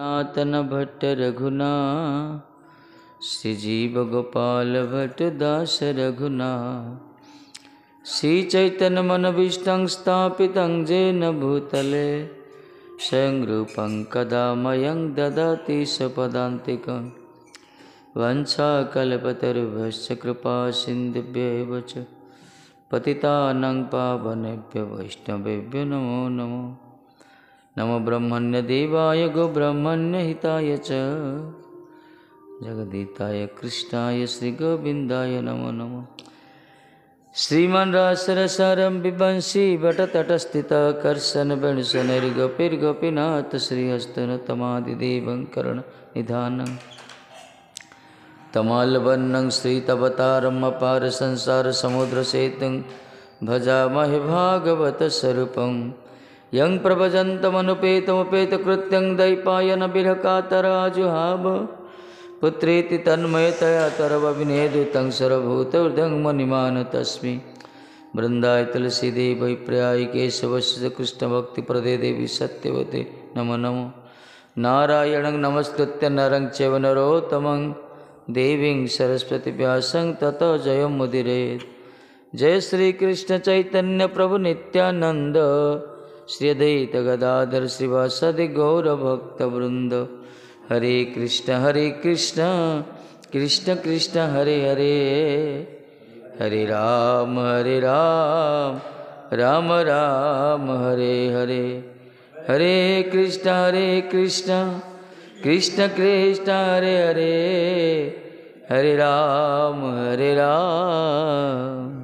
सनातन भट्ट रघुना श्री जीव गोपाल भट्ट दास रघुना श्री चैतन्य मन स्थापित जेन भूतले स्वयं रूपं कदा मयं ददाति सपदान्तिकं वंशाकल्पतरुभश्च कृपा सिन्धुभ्यैव च पावनेभ्य वैष्णवेभ्यो नमो नमः नमो ब्रह्मण्य देवाय गोब्रह्मण्य हिताय च जगदीताय कृष्णाय श्रीगोविन्दाय नमो नमः श्रीमन् रासरसारं विवंशी भटतटस्थितकर्षणवेणुशनैर्गोपिर्गोपीनाथ श्रीहस्तनतमादिदेवं करुणनिधानं तमालवर्णं श्रीतवतारम् अपार संसारसमुद्रसेतुं भजामहे भागवतस्वरूपम् यं प्रभजन्तमनुपेतमुपेतकृत्यं दैपायनबिरकातराजुहाभ पुत्रेति तन्मयतया तरवविनेदु तं सरभूतवृदं मनिमान तस्मि वृन्दाय तुलसीदेवै प्रयाय केशवस्य कृष्णभक्तिप्रदे देवी सत्यवते नमो नमो नारायण नमस्कृत्य नरंग चैव नरोत्तमं देवीं सरस्वतीव्यासं तत जय मुदिरेत् जय श्री कृष्ण श्रीकृष्णचैतन्यप्रभुनित्यानन्द श्रीअद्वैतगदाधर शिवा सद्गौरभक्तवृन्द हरे कृष्ण हरे कृष्ण कृष्ण कृष्ण हरे हरे हरे राम हरे राम राम राम हरे हरे हरे कृष्ण हरे कृष्ण कृष्ण कृष्ण हरे हरे हरे राम हरे राम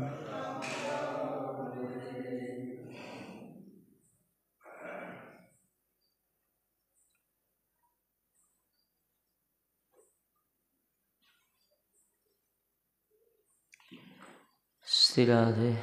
Sila de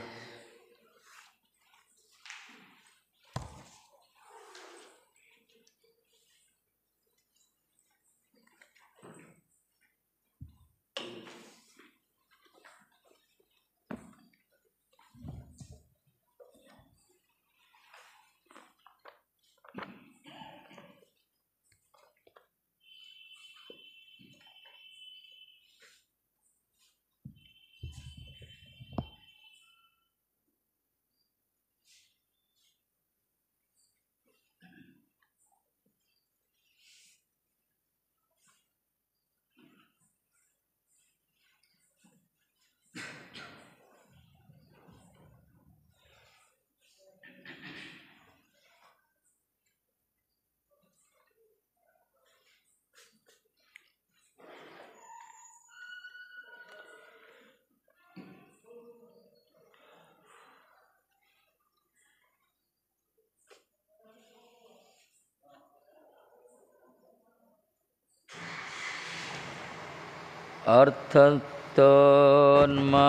अर्थतोन्मा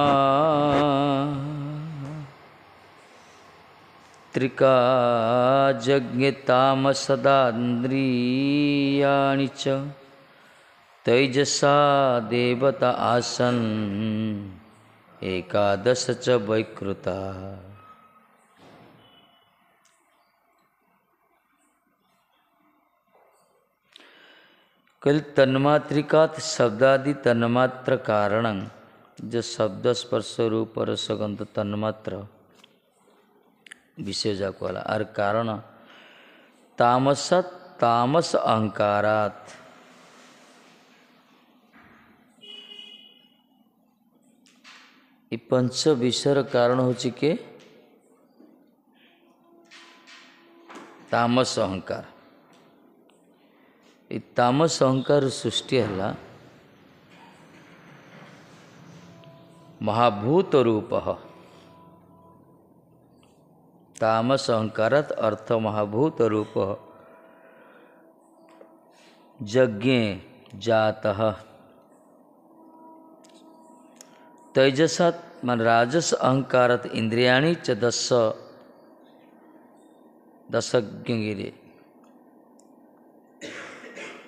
त्रिका जज्ञतामसदान्द्रियाणि च तैजसा देवता आसन् एकादश च वैकृता कल तन्मात्रिकात शब्दादि तन्मात्र कारण जो शब्द स्पर्श रूप और सुगंध तन्मात्र विषय जाक आर कारण तामस तामस अहंकारात पंच विषय कारण हो के तामस अहंकार ಈ ತಾಮಸ ಅಹಂಕಾರ ಸೃಷ್ಟಿ ಅಲ್ಲ ಮಹಾಭೂತ ರೂಪ तामस अहंकारत अर्थ महाभूत रूप यज्ञ जात तेजसत मन राजस अहंकारत इंद्रियाणी च दस दशज्ञगिरी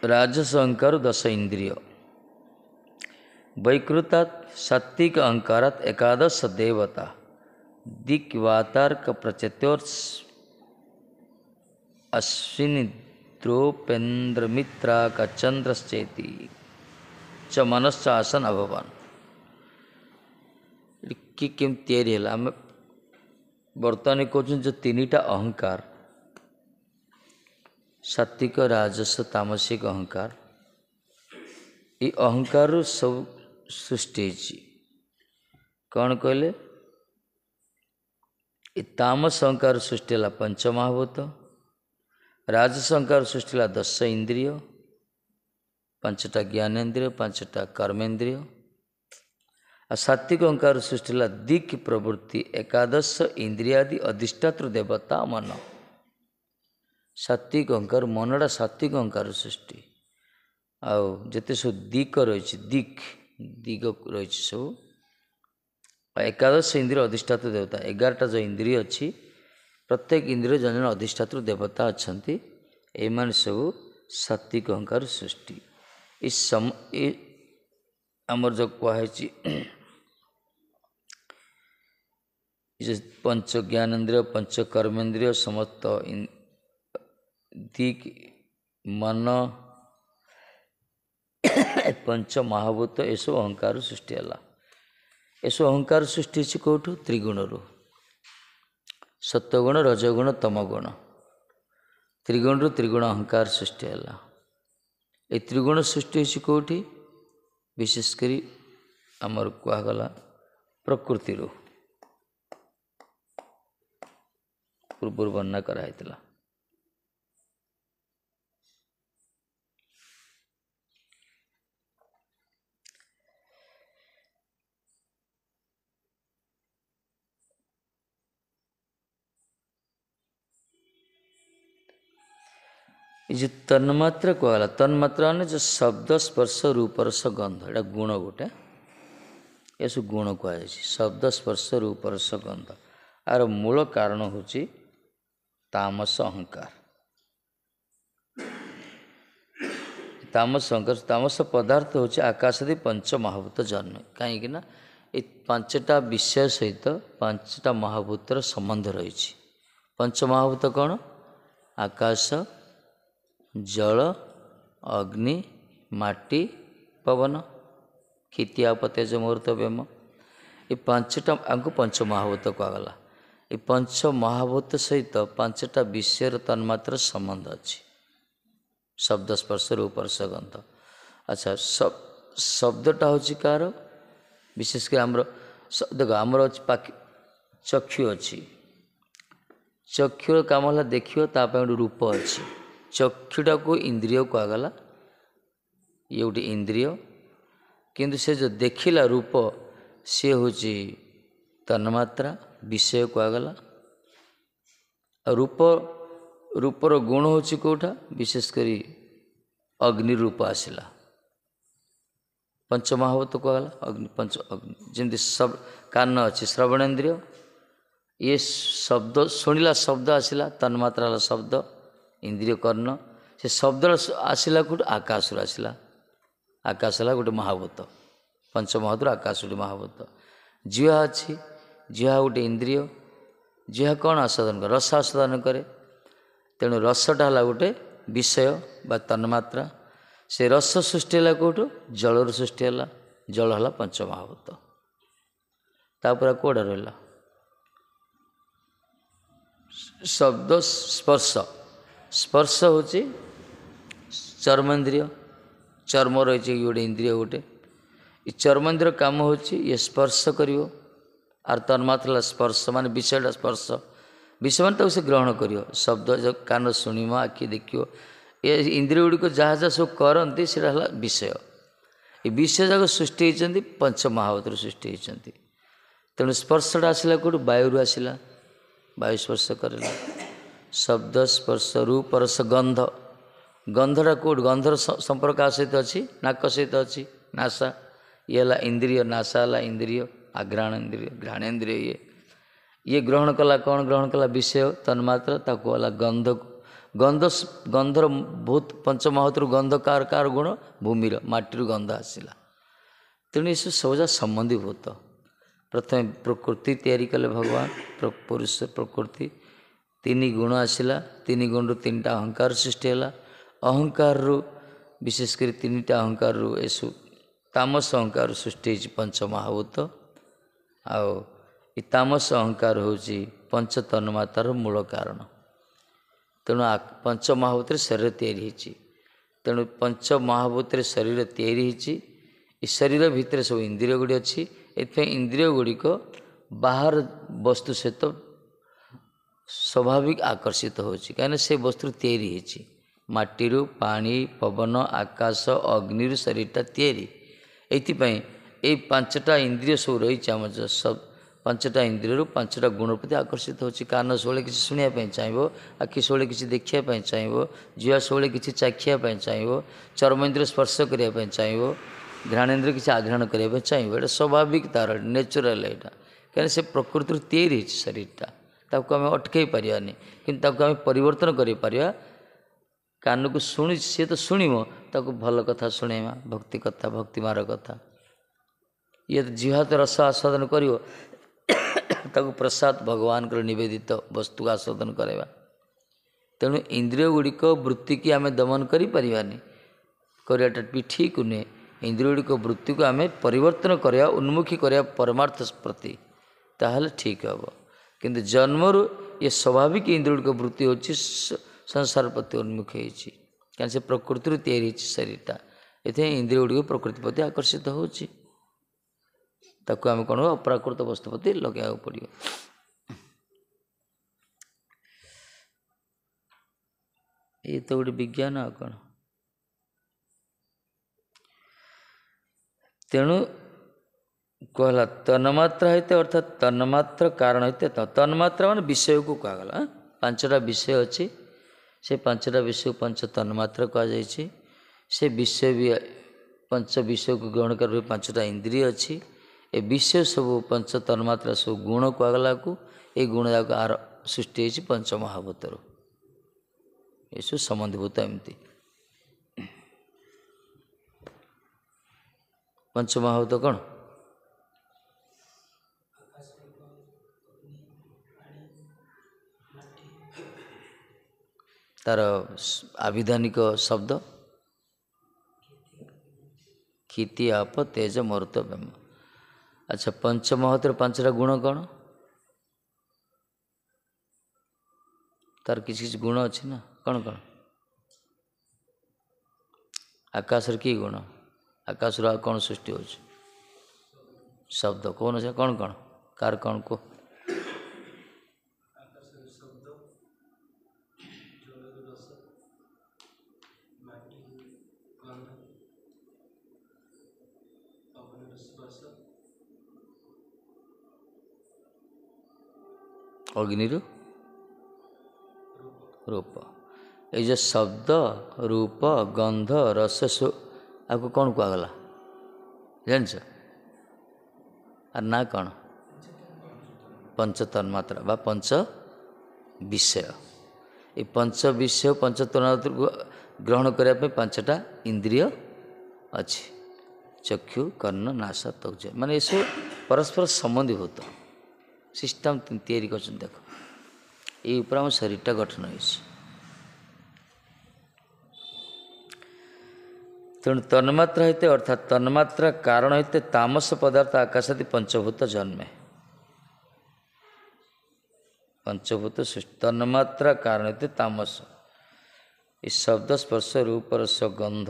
राजस अहंकार दस इंद्रिय वैकृतात सात्विक अहंकारात एकादश देवता दिक्वातार्क प्रचत्योर अश्विनी द्रोपेन्द्रमित्रा का चंद्रश्चेति च मनश्चासन अभवन कि केम तयारी है आम बर्तमान कौन जो तीन अहंकार सात्विक राजस तामसिक अहंकार ये अहंकार सब सृष्टि कौन कहले तामस अहंकार सृष्टि पंचमहाभूत राजस अहंकार सृष्टि दस इंद्रिय ପାଞ୍ଚଟା ଜ୍ଞାନେନ୍ଦ୍ରିୟ ପାଞ୍ଚଟା କର୍ମେନ୍ଦ୍ରିୟ ଆଉ ସାତ୍ତ୍ୱିକ ଅଙ୍କାର ସୃଷ୍ଟି ହେଲା ଦିକ୍ ପ୍ରବୃତ୍ତି ଏକାଦଶ ଇନ୍ଦ୍ରିୟାଦି ଅଧିଷ୍ଠାତୃ ଦେବତା ମନ ସାତ୍ତ୍ୱିକ ଅହଙ୍କାର ମନଟା ସାତ୍ତ୍ୱିକ ଅହଙ୍କାର ସୃଷ୍ଟି ଆଉ ଯେତେ ସବୁ ଦିକ ରହିଛି ଦିକ୍ ଦିଗ ରହିଛି ସବୁ ଆଉ ଏକାଦଶ ଇନ୍ଦ୍ରିୟ ଅଧିଷ୍ଠାତ ଦେବତା ଏଗାରଟା ଯେଉଁ ଇନ୍ଦ୍ରିୟ ଅଛି ପ୍ରତ୍ୟେକ ଇନ୍ଦ୍ରିୟ ଜଣେ ଜଣେ ଅଧିଷ୍ଠାତୃ ଦେବତା ଅଛନ୍ତି ଏମାନେ ସବୁ ସାତ୍ତ୍ୱିକ ଅହଙ୍କାର ସୃଷ୍ଟି ଏ ସମ ଏ ଆମର ଯେଉଁ କୁହାହେଇଛି ପଞ୍ଚ ଜ୍ଞାନେନ୍ଦ୍ରିୟ ପଞ୍ଚ କର୍ମେନ୍ଦ୍ରିୟ ସମସ୍ତ दिग ପଞ୍ଚ ମହାଭୂତ ଏସବୁ ଅହଙ୍କାର ସୃଷ୍ଟି ହେଲା ଏସବୁ ଅହଙ୍କାର ସୃଷ୍ଟି ହେଇଛି କେଉଁଠୁ ତ୍ରିଗୁଣରୁ ସତ୍ୱଗୁଣ ରଜଗୁଣ ତମଗୁଣ ତ୍ରିଗୁଣରୁ ତ୍ରିଗୁଣ ଅହଙ୍କାର ସୃଷ୍ଟି ହେଲା ଏ ତ୍ରିଗୁଣ ସୃଷ୍ଟି ହେଇଛି କେଉଁଠି ବିଶେଷ କରି ଆମର କୁହାଗଲା ପ୍ରକୃତିରୁ ପୂର୍ବରୁ ବର୍ଣ୍ଣନା କରାହେଇଥିଲା ଏ ଯେଉଁ ତନ୍ମାତ୍ରା କୁହାଗଲା ତନ୍ମାତ୍ରା ମାନେ ଯେଉଁ ଶବ୍ଦ ସ୍ପର୍ଶ ରୂପରସ ଗନ୍ଧ ଏଇଟା ଗୁଣ ଗୋଟେ ଏସବୁ ଗୁଣ କୁହାଯାଇଛି ଶବ୍ଦ ସ୍ପର୍ଶ ରୂପରସ ଗନ୍ଧ ଆର ମୂଳ କାରଣ ହେଉଛି ତାମସ ଅହଙ୍କାର ତାମସ ଅହଙ୍କାର ତାମସ ପଦାର୍ଥ ହେଉଛି ଆକାଶଦି ପଞ୍ଚ ମହାଭୂତ ଜନ୍ମ କାହିଁକି ନା ଏ ପାଞ୍ଚଟା ବିଷୟ ସହିତ ପାଞ୍ଚଟା ମହାଭୂତର ସମ୍ବନ୍ଧ ରହିଛି ପଞ୍ଚ ମହାଭୂତ କ'ଣ ଆକାଶ जल अग्नि माटी पवन क्षति व्यम मुहुर्त व्य एम पञ्च महाभूत कु पञ्च महाभूत सहित पाँचटा विषय तन्मात्र तन्मत्र सम्बन्ध अझ शब्द स्पर्श र उपर्शग अच्छा सब शब्द हौ चाहिँ कहाँ विशेष गरी आम देखि चक्षु अच चुरु कम होला देखियो तूप अ चुडको इन्द्रिय कुन इन्द्रिय जो देखिला रूप सेहो तन्मात्रा विषय कु रूप रूप र गुण हौ के विशेष गरी अग्निरूप आसला पञ्चमाभत कुन अनि श्रवणेन्द्रिय इ शब्द शुणा शब्द आसा तन्मत्रार शब्द ইন্দ্রিয় কর্ণ সে শব্দ আসিলা কোটি আকাশ আসিলা আকাশ হল গোটে মহাবত পঞ্চমহাত আকাশ গোটে মহাবত জিহা অছি জিহা গোটে ইন্দ্রিয় জিহা কণ আস্বাদন করে রস আস্বাদন করে তেমন রসটা হল গোটে বিষয় বা তন্মাত্রা সে রস সৃষ্টি হল কেউ জলর সৃষ্টি হল জল হল পঞ্চমহাবত তাপরে কোটা রহিলা শব্দ স্পর্শ स्पर्श हौ चाहिँ चर्मन्द्रिय चर्म रहे इन्द्रिय गटे यी चर्मन्दियर काम हौ स्पर्श आर त स्पर्श म विषय स्पर्श विषय म ग्रहण शब्द जो कान कु आखि देखि य इन्द्रिय गुडिक जहाँ जहाँ सब कति विषय य विषय जाक सृष्टि पञ्च महावत सृष्टि तेणु स्पर्शटा आसा को वयु आसला वयु स्पर्श ଶବ୍ଦ ସ୍ପର୍ଶ ରୂପ ରସ ଗନ୍ଧ ଗନ୍ଧଟା କେଉଁଠି ଗନ୍ଧର ସମ୍ପର୍କ ସହିତ ଅଛି ନାକ ସହିତ ଅଛି ନାସା ଇଏ ହେଲା ଇନ୍ଦ୍ରିୟ ନାସା ହେଲା ଇନ୍ଦ୍ରିୟ ଆଘ୍ରାଣ ଇନ୍ଦ୍ରିୟ ଘ୍ରାଣେନ୍ଦ୍ରିୟ ଇଏ ଇଏ ଗ୍ରହଣ କଲା କ'ଣ ଗ୍ରହଣ କଲା ବିଷୟ ତନ୍ମାତ୍ର ତାକୁ ହେଲା ଗନ୍ଧକୁ ଗନ୍ଧ ଗନ୍ଧର ବହୁତ ପଞ୍ଚମହତରୁ ଗନ୍ଧ କାହାର କାହାର ଗୁଣ ଭୂମିର ମାଟିରୁ ଗନ୍ଧ ଆସିଲା ତେଣୁ ଏସବୁ ସବୁଯାକ ସମ୍ବନ୍ଧୀଭୂତ ପ୍ରଥମେ ପ୍ରକୃତି ତିଆରି କଲେ ଭଗବାନ ପୁରୁଷ ପ୍ରକୃତି ତିନି ଗୁଣ ଆସିଲା ତିନି ଗୁଣରୁ ତିନିଟା ଅହଙ୍କାର ସୃଷ୍ଟି ହେଲା ଅହଙ୍କାରରୁ ବିଶେଷ କରି ତିନିଟା ଅହଙ୍କାରରୁ ଏସବୁ ତାମସ ଅହଙ୍କାର ସୃଷ୍ଟି ହେଇଛି ପଞ୍ଚମହାଭୂତ ଆଉ ଏ ତାମସ ଅହଙ୍କାର ହେଉଛି ପଞ୍ଚତନ୍ମାତାର ମୂଳ କାରଣ ତେଣୁ ପଞ୍ଚମହାଭୂତରେ ଶରୀର ତିଆରି ହୋଇଛି ତେଣୁ ପଞ୍ଚମହାଭୂତରେ ଶରୀର ତିଆରି ହୋଇଛି ଏ ଶରୀର ଭିତରେ ସବୁ ଇନ୍ଦ୍ରିୟ ଗୁଡ଼ିଏ ଅଛି ଏଥିପାଇଁ ଇନ୍ଦ୍ରିୟ ଗୁଡ଼ିକ ବାହାର ବସ୍ତୁ ସହିତ स्वाभाविक आकर्षित हुन्छ कहाँ वस्तु तिरिहति माटी पवन आकाश अग्नि अग्निरु शरीरटा तिरी एपी एन्द्रिय सब र सब पाँचटा इन्द्रिय पाँचटा गुणप्रति आकर्षित कान हुन्छ कन् सबैले शुवाप आखि सबैले कि देखाप झुवा सोले कि चाखिया चाहिँ चरम इन्द्र स्पर्श चाहिँ घ्रानेन्द्रिछ आघराण गरेको चाहिँ एउटा स्वाभाविक तार न्याचुरा प्रकृति तिरि शरीरटा ତାକୁ ଆମେ ଅଟକାଇ ପାରିବାନି କିନ୍ତୁ ତାକୁ ଆମେ ପରିବର୍ତ୍ତନ କରିପାରିବା କାନକୁ ଶୁଣୁଛି ସିଏ ତ ଶୁଣିବ ତାକୁ ଭଲ କଥା ଶୁଣେଇବା ଭକ୍ତି କଥା ଭକ୍ତିମାର କଥା ଇଏ ଜିହାତ ରସ ଆସ୍ୱାଦନ କରିବ ତାକୁ ପ୍ରସାଦ ଭଗବାନଙ୍କର ନିବେଦିତ ବସ୍ତୁକୁ ଆସ୍ୱାଦନ କରାଇବା ତେଣୁ ଇନ୍ଦ୍ରିୟ ଗୁଡ଼ିକ ବୃତ୍ତିକି ଆମେ ଦମନ କରିପାରିବାନି କରିବାଟା ବି ଠିକ୍ ନୁହେଁ ଇନ୍ଦ୍ରିୟ ଗୁଡ଼ିକ ବୃତ୍ତିକୁ ଆମେ ପରିବର୍ତ୍ତନ କରିବା ଉନ୍ମୁଖୀ କରିବା ପରମାର୍ଥ ପ୍ରତି ତାହେଲେ ଠିକ୍ ହେବ କିନ୍ତୁ ଜନ୍ମରୁ ଇଏ ସ୍ୱାଭାବିକ ଇନ୍ଦ୍ର ଗୁଡ଼ିକ ବୃତ୍ତି ହେଉଛି ସଂସାର ପ୍ରତି ଉନ୍ମୁଖ ହେଇଛି କାରଣ ସେ ପ୍ରକୃତିରୁ ତିଆରି ହେଇଛି ଶରୀରଟା ଏଥିପାଇଁ ଇନ୍ଦ୍ରିୟ ଗୁଡ଼ିକ ପ୍ରକୃତି ପ୍ରତି ଆକର୍ଷିତ ହେଉଛି ତାକୁ ଆମେ କ'ଣ ଅପ୍ରାକୃତ ବସ୍ତୁ ପ୍ରତି ଲଗାଇବାକୁ ପଡ଼ିବ ଇଏ ତ ଗୋଟେ ବିଜ୍ଞାନ ଆଉ କ'ଣ ତେଣୁ कहला तन्मात्र हईते अर्थात तन्मात्र କାରଣ हईते तन्मात्र ମାନେ ବିଷୟକୁ କୁହାଗଲା ପାଞ୍ଚଟା ବିଷୟ ଅଛି ସେ ପାଞ୍ଚଟା ବିଷୟକୁ ପଞ୍ଚ पंच କୁହାଯାଇଛି ସେ ବିଷୟ ବି ପଞ୍ଚ ବିଷୟକୁ ଗ୍ରହଣ କରିବା ପାଞ୍ଚଟା ଇନ୍ଦ୍ରିୟ ଅଛି ଏ ବିଷୟ ସବୁ ପଞ୍ଚ सब ସବୁ ଗୁଣ କୁହାଗଲାକୁ ଏ ଗୁଣ को ଆର ସୃଷ୍ଟି ହେଇଛି आर ଏସବୁ हो ଏମିତି ये କଣ ତାର ଆଭିଧାନିକ ଶବ୍ଦ କ୍ଷିତି ଆପ ତେଜ ମରୁତ ବ୍ୟମ ଆଚ୍ଛା ପଞ୍ଚମହତର ପାଞ୍ଚଟା ଗୁଣ କ'ଣ ତାର କିଛି କିଛି ଗୁଣ ଅଛି ନା କ'ଣ କ'ଣ ଆକାଶର କି ଗୁଣ ଆକାଶରୁ ଆଉ କ'ଣ ସୃଷ୍ଟି ହେଉଛି ଶବ୍ଦ କହୁନ ସେ କ'ଣ କ'ଣ କାହାର କ'ଣ କୁହ ଅଗ୍ନିରୁ ରୂପ ଏଇ ଯେ ଶବ୍ଦ ରୂପ ଗନ୍ଧ ରସ ସୁ ଆକୁ କ'ଣ କୁହାଗଲା ଜାଣିଛ ଆର୍ ନା କ'ଣ ପଞ୍ଚତନ୍ମାତ୍ର ବା ପଞ୍ଚ ବିଷୟ ଏ ପଞ୍ଚ ବିଷୟ ପଞ୍ଚତନ୍ମାତ୍ରକୁ ଗ୍ରହଣ କରିବା ପାଇଁ ପାଞ୍ଚଟା ଇନ୍ଦ୍ରିୟ ଅଛି ଚକ୍ଷୁ କର୍ଣ୍ଣ ନାଶ ତୌଜ ମାନେ ଏସବୁ ପରସ୍ପର ସମ୍ବନ୍ଧୀଭୂତ ସିଷ୍ଟମ୍ ତିଆରି କରିଛନ୍ତି ଦେଖ ଏଇ ଉପରେ ଆମ ଶରୀରଟା ଗଠନ ହେଇଛି ତେଣୁ ତନ୍ମାତ୍ରା ହେତେ ଅର୍ଥାତ୍ ତନ୍ମାତ୍ରା କାରଣ ହେତେ ତାମସ ପଦାର୍ଥ ଆକାଶ ଆଦି ପଞ୍ଚଭୂତ ଜନ୍ମେ ପଞ୍ଚଭୂତ ତନ୍ମାତ୍ରା କାରଣ ହେତେ ତାମସ ଏ ଶବ୍ଦ ସ୍ପର୍ଶ ରୂପର ଗନ୍ଧ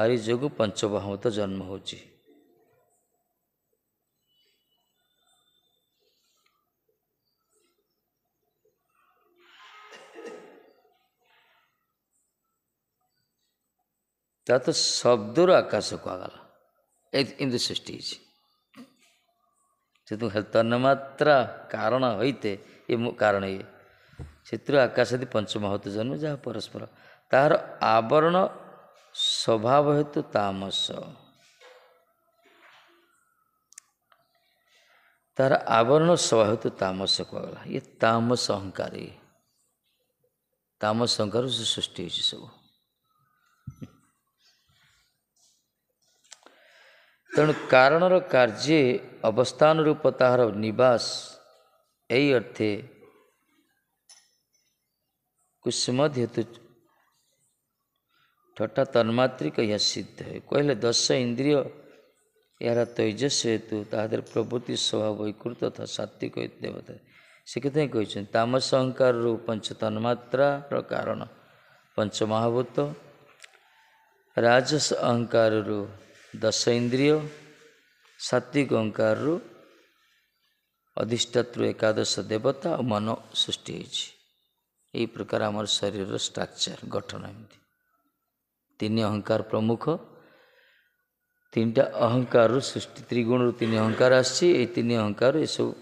ଆରି ଯୋଗୁଁ ପଞ୍ଚବାହୁତ ଜନ୍ମ ହେଉଛି ତା ତ ଶବ୍ଦରୁ ଆକାଶ କୁହାଗଲା ଏମିତି ସୃଷ୍ଟି ହେଇଛି ସେଥିରୁ ତନ୍ମାତ୍ରା କାରଣ ହୋଇତେ ଏ କାରଣ ଇଏ ସେଥିରୁ ଆକାଶ ଯଦି ପଞ୍ଚମହତ ଜନ୍ମ ଯାହା ପରସ୍ପର ତାହାର ଆବରଣ ସ୍ୱଭାବ ହେତୁ ତାମସ ତାହାର ଆବରଣ ସ୍ୱଭାବ ହେତୁ ତାମସ କୁହାଗଲା ଇଏ ତାମସ ଅହଙ୍କାର ଇଏ ତାମସ ଅହଙ୍କାରରୁ ସେ ସୃଷ୍ଟି ହେଇଛି ସବୁ ତେଣୁ କାରଣର କାର୍ଯ୍ୟ ଅବସ୍ଥାନ ରୂପ ତାହାର ନିବାସ ଏହି ଅର୍ଥେ କୁସୁମଦ ହେତୁ ଠଟା ତନ୍ମାତ୍ରିକ ଏହା ସିଦ୍ଧ ହୁଏ କହିଲେ ଦଶ ଇନ୍ଦ୍ରିୟ ଏହାର ତୈଜସ୍ୟ ହେତୁ ତାହାদের ପ୍ରବୃତ୍ତି ସ୍ୱଭାବ ବୈକୃତ ତଥା ସାତ୍ତ୍ୱିକ ଦେବତା ସେ କେତେ କହିଛନ୍ତି ତାମସ ଅହଙ୍କାରରୁ ପଞ୍ଚ ତନ୍ମାତ୍ରାର କାରଣ ପଞ୍ଚ ମହାଭୂତ ରାଜସ ଅହଙ୍କାରରୁ दस इन्द्रिय सात्विक अङ्कार एकादश देवता मन सृष्टि है प्रकार शरीर स्ट्रक्चर गठन तीन अहंकार प्रमुख तिनटा अहङ्कार सृष्टि त्रिगुण अहंकार अहङ्कार आई तिन अहङ्कार यसु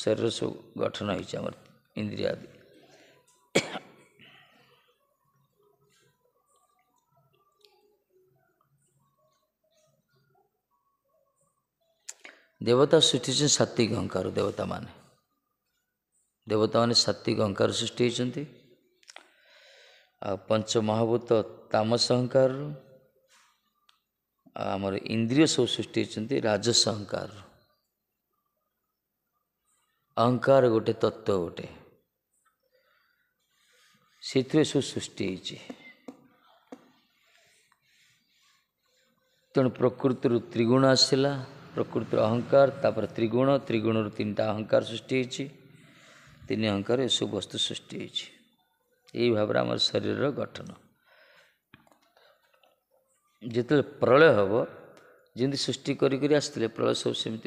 शरीर सब गठन है इन्द्रिय आदि देवता सृष्टि सात्विक अहंकार देवता माने देवता मैंने सात्विक अहंकार सृष्टि होती आ पंच महाभूत तामस अहंकार आमर इंद्रिय सब सृष्टि होती राजस अहंकार अहंकार गोटे तत्व गोटे ସେଥିରେ ସବୁ ସୃଷ୍ଟି ହେଇଛି ତେଣୁ ପ୍ରକୃତିରୁ ତ୍ରିଗୁଣ ଆସିଲା ପ୍ରକୃତିର ଅହଙ୍କାର ତାପରେ ତ୍ରିଗୁଣ ତ୍ରିଗୁଣରୁ ତିନିଟା ଅହଙ୍କାର ସୃଷ୍ଟି ହୋଇଛି ତିନି ଅହଙ୍କାର ଏସବୁ ବସ୍ତୁ ସୃଷ୍ଟି ହୋଇଛି ଏହି ଭାବରେ ଆମର ଶରୀରର ଗଠନ ଯେତେବେଳେ ପ୍ରଳୟ ହେବ ଯେମିତି ସୃଷ୍ଟି କରି କରି ଆସିଥିଲେ ପ୍ରଳୟ ସବୁ ସେମିତି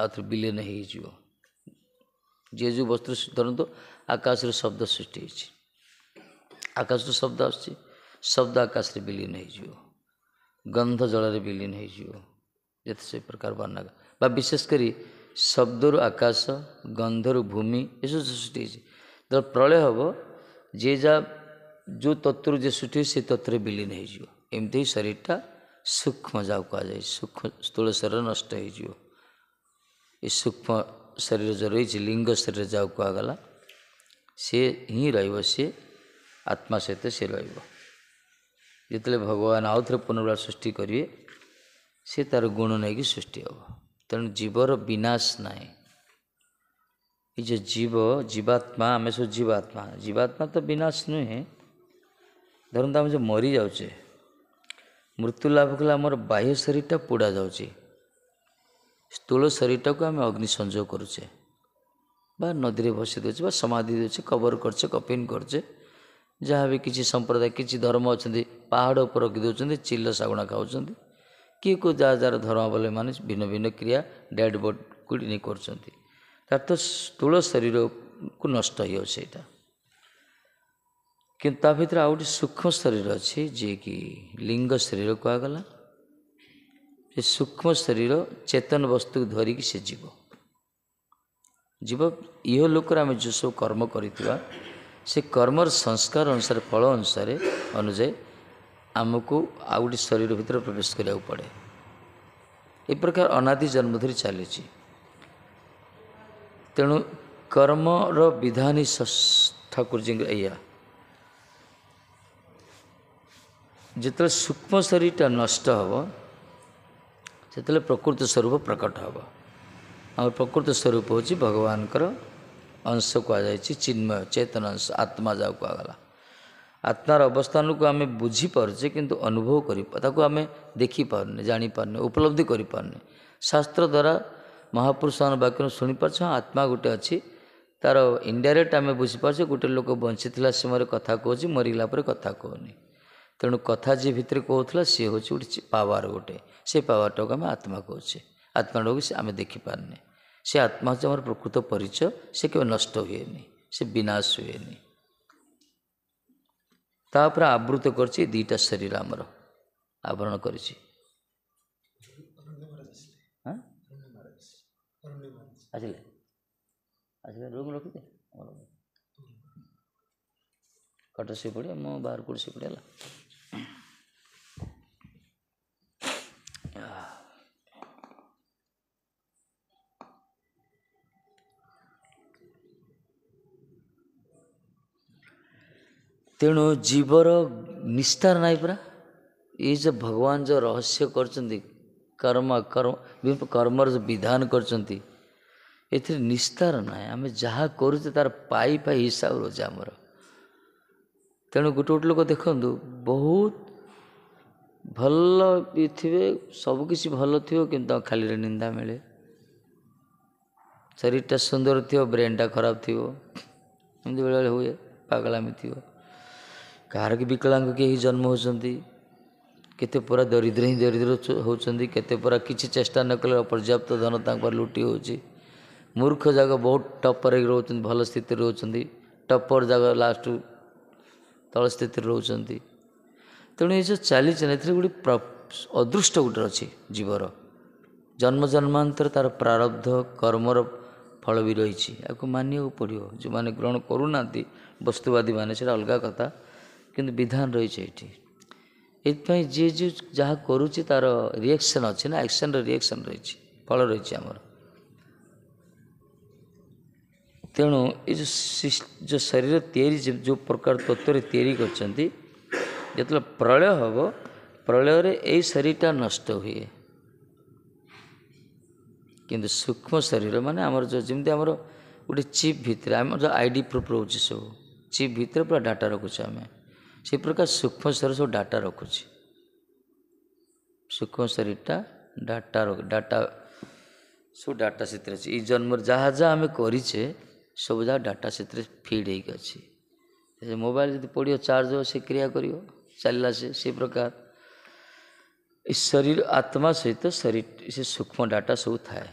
ଆଉଥରେ ବିଲୀନ ହୋଇଯିବ ଯିଏ ଯେଉଁ ବସ୍ତୁ ଧରନ୍ତୁ ଆକାଶରୁ ଶବ୍ଦ ସୃଷ୍ଟି ହୋଇଛି ଆକାଶରୁ ଶବ୍ଦ ଆସୁଛି ଶବ୍ଦ ଆକାଶରେ ବିଲୀନ ହୋଇଯିବ ଗନ୍ଧ ଜଳରେ ବିଲୀନ ହୋଇଯିବ जतिसी प्रकार वर्ण बा विशेष गरी शब्दहरू आकाश गन्धरु भूमि यसो सृष्टि एसे प्रलय हो जे जा जो तत्त्व सृष्टि से तत्व बलिन एमते शरीर ता सूक्ष्म जाय कु स्थूल शरीर नष्ट सूक्ष्म शरीर जो रहिले लिंग शरीर गला से हि र सि आत्मा सहित से र जे भगवान आउत्र पुनर्वाला सृष्टि कि ସେ ତା'ର ଗୁଣ ନେଇକି ସୃଷ୍ଟି ହେବ ତେଣୁ ଜୀବର ବିନାଶ ନାହିଁ ଏ ଯେ ଜୀବ ଜୀବାତ୍ମା ଆମେ ସବୁ ଜୀବାତ୍ମା ଜୀବାତ୍ମା ତ ବିନାଶ ନୁହେଁ ଧରନ୍ତୁ ଆମେ ଯେ ମରିଯାଉଛେ ମୃତ୍ୟୁ ଲାଭ କଲେ ଆମର ବାହ୍ୟ ଶରୀରଟା ପୋଡ଼ା ଯାଉଛି ସ୍ଥୂଳ ଶରୀରଟାକୁ ଆମେ ଅଗ୍ନି ସଂଯୋଗ କରୁଛେ ବା ନଦୀରେ ବସି ଦେଉଛେ ବା ସମାଧି ଦେଉଛେ କବର କରୁଛେ କପିନ କରୁଛେ ଯାହା ବି କିଛି ସମ୍ପ୍ରଦାୟ କିଛି ଧର୍ମ ଅଛନ୍ତି ପାହାଡ଼ ଉପରେ ରଖି ଦେଉଛନ୍ତି ଚିଲ ଶାଗୁଣା ଖାଉଛନ୍ତି କିଏ କେଉଁ ଯାହା ଯାହାର ଧର୍ମ ବୋଲି ମାନେ ଭିନ୍ନ ଭିନ୍ନ କ୍ରିୟା ଡେଡ଼ ବଡ଼ ନେଇ କରୁଛନ୍ତି ତା'ର ତ ସ୍ଥୂଳ ଶରୀରକୁ ନଷ୍ଟ ହେଇଯାଉଛି ସେଇଟା କିନ୍ତୁ ତା ଭିତରେ ଆଉ ଗୋଟେ ସୂକ୍ଷ୍ମ ଶରୀର ଅଛି ଯିଏକି ଲିଙ୍ଗ ଶରୀର କୁହାଗଲା ସେ ସୂକ୍ଷ୍ମ ଶରୀର ଚେତନ ବସ୍ତୁକୁ ଧରିକି ସେ ଯିବ ଯିବ ଇହ ଲୋକରେ ଆମେ ଯେଉଁ ସବୁ କର୍ମ କରିଥିବା ସେ କର୍ମର ସଂସ୍କାର ଅନୁସାରେ ଫଳ ଅନୁସାରେ ଅନୁଯାୟୀ ଆମକୁ ଆଉ ଗୋଟେ ଶରୀର ଭିତରେ ପ୍ରବେଶ କରିବାକୁ ପଡ଼େ ଏ ପ୍ରକାର ଅନାଦି ଜନ୍ମ ଧରି ଚାଲିଛି ତେଣୁ କର୍ମର ବିଧାନୀ ଠାକୁରଜୀଙ୍କ ଏଇଆ ଯେତେବେଳେ ସୂକ୍ଷ୍ମ ଶରୀରଟା ନଷ୍ଟ ହେବ ସେତେବେଳେ ପ୍ରକୃତ ସ୍ୱରୂପ ପ୍ରକଟ ହେବ ଆମର ପ୍ରକୃତ ସ୍ୱରୂପ ହେଉଛି ଭଗବାନଙ୍କର ଅଂଶ କୁହାଯାଇଛି ଚିନ୍ମୟ ଚେତନ ଅଂଶ ଆତ୍ମା ଯାହାକୁ କୁହାଗଲା ଆତ୍ମାର ଅବସ୍ଥାନକୁ ଆମେ ବୁଝିପାରୁଛେ କିନ୍ତୁ ଅନୁଭବ କରି ତାକୁ ଆମେ ଦେଖିପାରୁନେ ଜାଣିପାରୁନେ ଉପଲବ୍ଧି କରିପାରୁନେ ଶାସ୍ତ୍ର ଦ୍ୱାରା ମହାପୁରୁଷମାନଙ୍କ ବାକ୍ୟରୁ ଶୁଣିପାରୁଛୁ ହଁ ଆତ୍ମା ଗୋଟେ ଅଛି ତାର ଇନଡାଇରେକ୍ଟ ଆମେ ବୁଝିପାରୁଛୁ ଗୋଟେ ଲୋକ ବଞ୍ଚିଥିଲା ସମୟରେ କଥା କହୁଛି ମରିଗଲା ପରେ କଥା କହୁନି ତେଣୁ କଥା ଯିଏ ଭିତରେ କହୁଥିଲା ସିଏ ହେଉଛି ଗୋଟେ ପାୱାର ଗୋଟେ ସେ ପାୱାରଟାକୁ ଆମେ ଆତ୍ମା କହୁଛେ ଆତ୍ମାଟାକୁ ସେ ଆମେ ଦେଖିପାରୁନେ ସେ ଆତ୍ମା ହେଉଛି ଆମର ପ୍ରକୃତ ପରିଚୟ ସେ କେବେ ନଷ୍ଟ ହୁଏନି ସେ ବିନାଶ ହୁଏନି ତା ଉପରେ ଆବୃତ କରିଛି ଦୁଇଟା ଶରୀର ଆମର ଆବରଣ କରିଛି ଆସିଲେ ଆସିଲେ ରୁମ୍ ରଖିଦେ ଖଟ ସେପଟେ ମୁଁ ବାହାରକୁ ସେପଟେ ହେଲା ତେଣୁ ଜୀବର ନିସ୍ତାର ନାହିଁ ପରା ଏ ଯେ ଭଗବାନ ଯେଉଁ ରହସ୍ୟ କରିଛନ୍ତି କର୍ମ କର୍ମ କର୍ମର ଯେଉଁ ବିଧାନ କରିଛନ୍ତି ଏଥିରେ ନିସ୍ତାର ନାହିଁ ଆମେ ଯାହା କରୁଛେ ତା'ର ପାଇ ପାଇ ହିସାବ ରହୁଛି ଆମର ତେଣୁ ଗୋଟେ ଗୋଟେ ଲୋକ ଦେଖନ୍ତୁ ବହୁତ ଭଲ ବି ଥିବେ ସବୁକିଛି ଭଲ ଥିବ କିନ୍ତୁ ଖାଲିରେ ନିନ୍ଦା ମିଳେ ଶରୀରଟା ସୁନ୍ଦର ଥିବ ବ୍ରେନ୍ଟା ଖରାପ ଥିବ ଏମିତି ବେଳେବେଳେ ହୁଏ ପାଗଳାମି ଥିବ କାହାର କି ବିକଳାଙ୍ଗ କେହି ଜନ୍ମ ହେଉଛନ୍ତି କେତେ ପୁରା ଦରିଦ୍ର ହିଁ ଦରିଦ୍ର ହେଉଛନ୍ତି କେତେ ପୁରା କିଛି ଚେଷ୍ଟା ନ କଲେ ଅପର୍ଯ୍ୟାପ୍ତ ଧନ ତାଙ୍କର ଲୁଟି ହେଉଛି ମୂର୍ଖ ଯାକ ବହୁତ ଟପର ହେଇକି ରହୁଛନ୍ତି ଭଲ ସ୍ଥିତିରେ ରହୁଛନ୍ତି ଟପର ଯାକ ଲାଷ୍ଟ ତଳ ସ୍ଥିତିରେ ରହୁଛନ୍ତି ତେଣୁ ଏ ଯେଉଁ ଚାଲିଛି ନା ଏଥିରେ ଗୋଟେ ଅଦୃଷ୍ଟ ଗୋଟେ ଅଛି ଜୀବର ଜନ୍ମ ଜନ୍ମାନ୍ତର ତା'ର ପ୍ରାରବ୍ଧ କର୍ମର ଫଳ ବି ରହିଛି ଏହାକୁ ମାନିବାକୁ ପଡ଼ିବ ଯେଉଁମାନେ ଗ୍ରହଣ କରୁନାହାନ୍ତି ବସ୍ତୁବାଦୀମାନେ ସେଇଟା ଅଲଗା କଥା କିନ୍ତୁ ବିଧାନ ରହିଛି ଏଠି ଏଥିପାଇଁ ଯିଏ ଯିଏ ଯାହା କରୁଛି ତା'ର ରିଆକ୍ସନ୍ ଅଛି ନା ଆକ୍ସନ୍ର ରିଆକ୍ସନ୍ ରହିଛି ଫଳ ରହିଛି ଆମର ତେଣୁ ଏ ଯେଉଁ ଯେଉଁ ଶରୀର ତିଆରି ଯେଉଁ ପ୍ରକାର ତତ୍ତ୍ୱରେ ତିଆରି କରିଛନ୍ତି ଯେତେବେଳେ ପ୍ରଳୟ ହେବ ପ୍ରଳୟରେ ଏଇ ଶରୀରଟା ନଷ୍ଟ ହୁଏ କିନ୍ତୁ ସୂକ୍ଷ୍ମ ଶରୀର ମାନେ ଆମର ଯେଉଁ ଯେମିତି ଆମର ଗୋଟେ ଚିପ୍ ଭିତରେ ଆମର ଯେଉଁ ଆଇ ଡି ପ୍ରୁଫ୍ ରହୁଛି ସବୁ ଚିପ୍ ଭିତରେ ପୁରା ଡାଟା ରଖୁଛୁ ଆମେ ସେ ପ୍ରକାର ସୂକ୍ଷ୍ମ ସ୍ତର ସବୁ ଡାଟା ରଖୁଛି ସୂକ୍ଷ୍ମ ଶରୀରଟା ଡାଟା ଡାଟା ସବୁ ଡାଟା ସେଥିରେ ଅଛି ଏଇ ଜନ୍ମରେ ଯାହା ଯାହା ଆମେ କରିଛେ ସବୁ ଯାହା ଡାଟା ସେଥିରେ ଫିଡ଼୍ ହେଇକି ଅଛି ସେ ମୋବାଇଲ ଯଦି ପଡ଼ିବ ଚାର୍ଜ ହେବ ସେ କ୍ରିୟା କରିବ ଚାଲିଲା ସେ ସେ ପ୍ରକାର ଏ ଶରୀର ଆତ୍ମା ସହିତ ଶରୀର ସେ ସୂକ୍ଷ୍ମ ଡାଟା ସବୁ ଥାଏ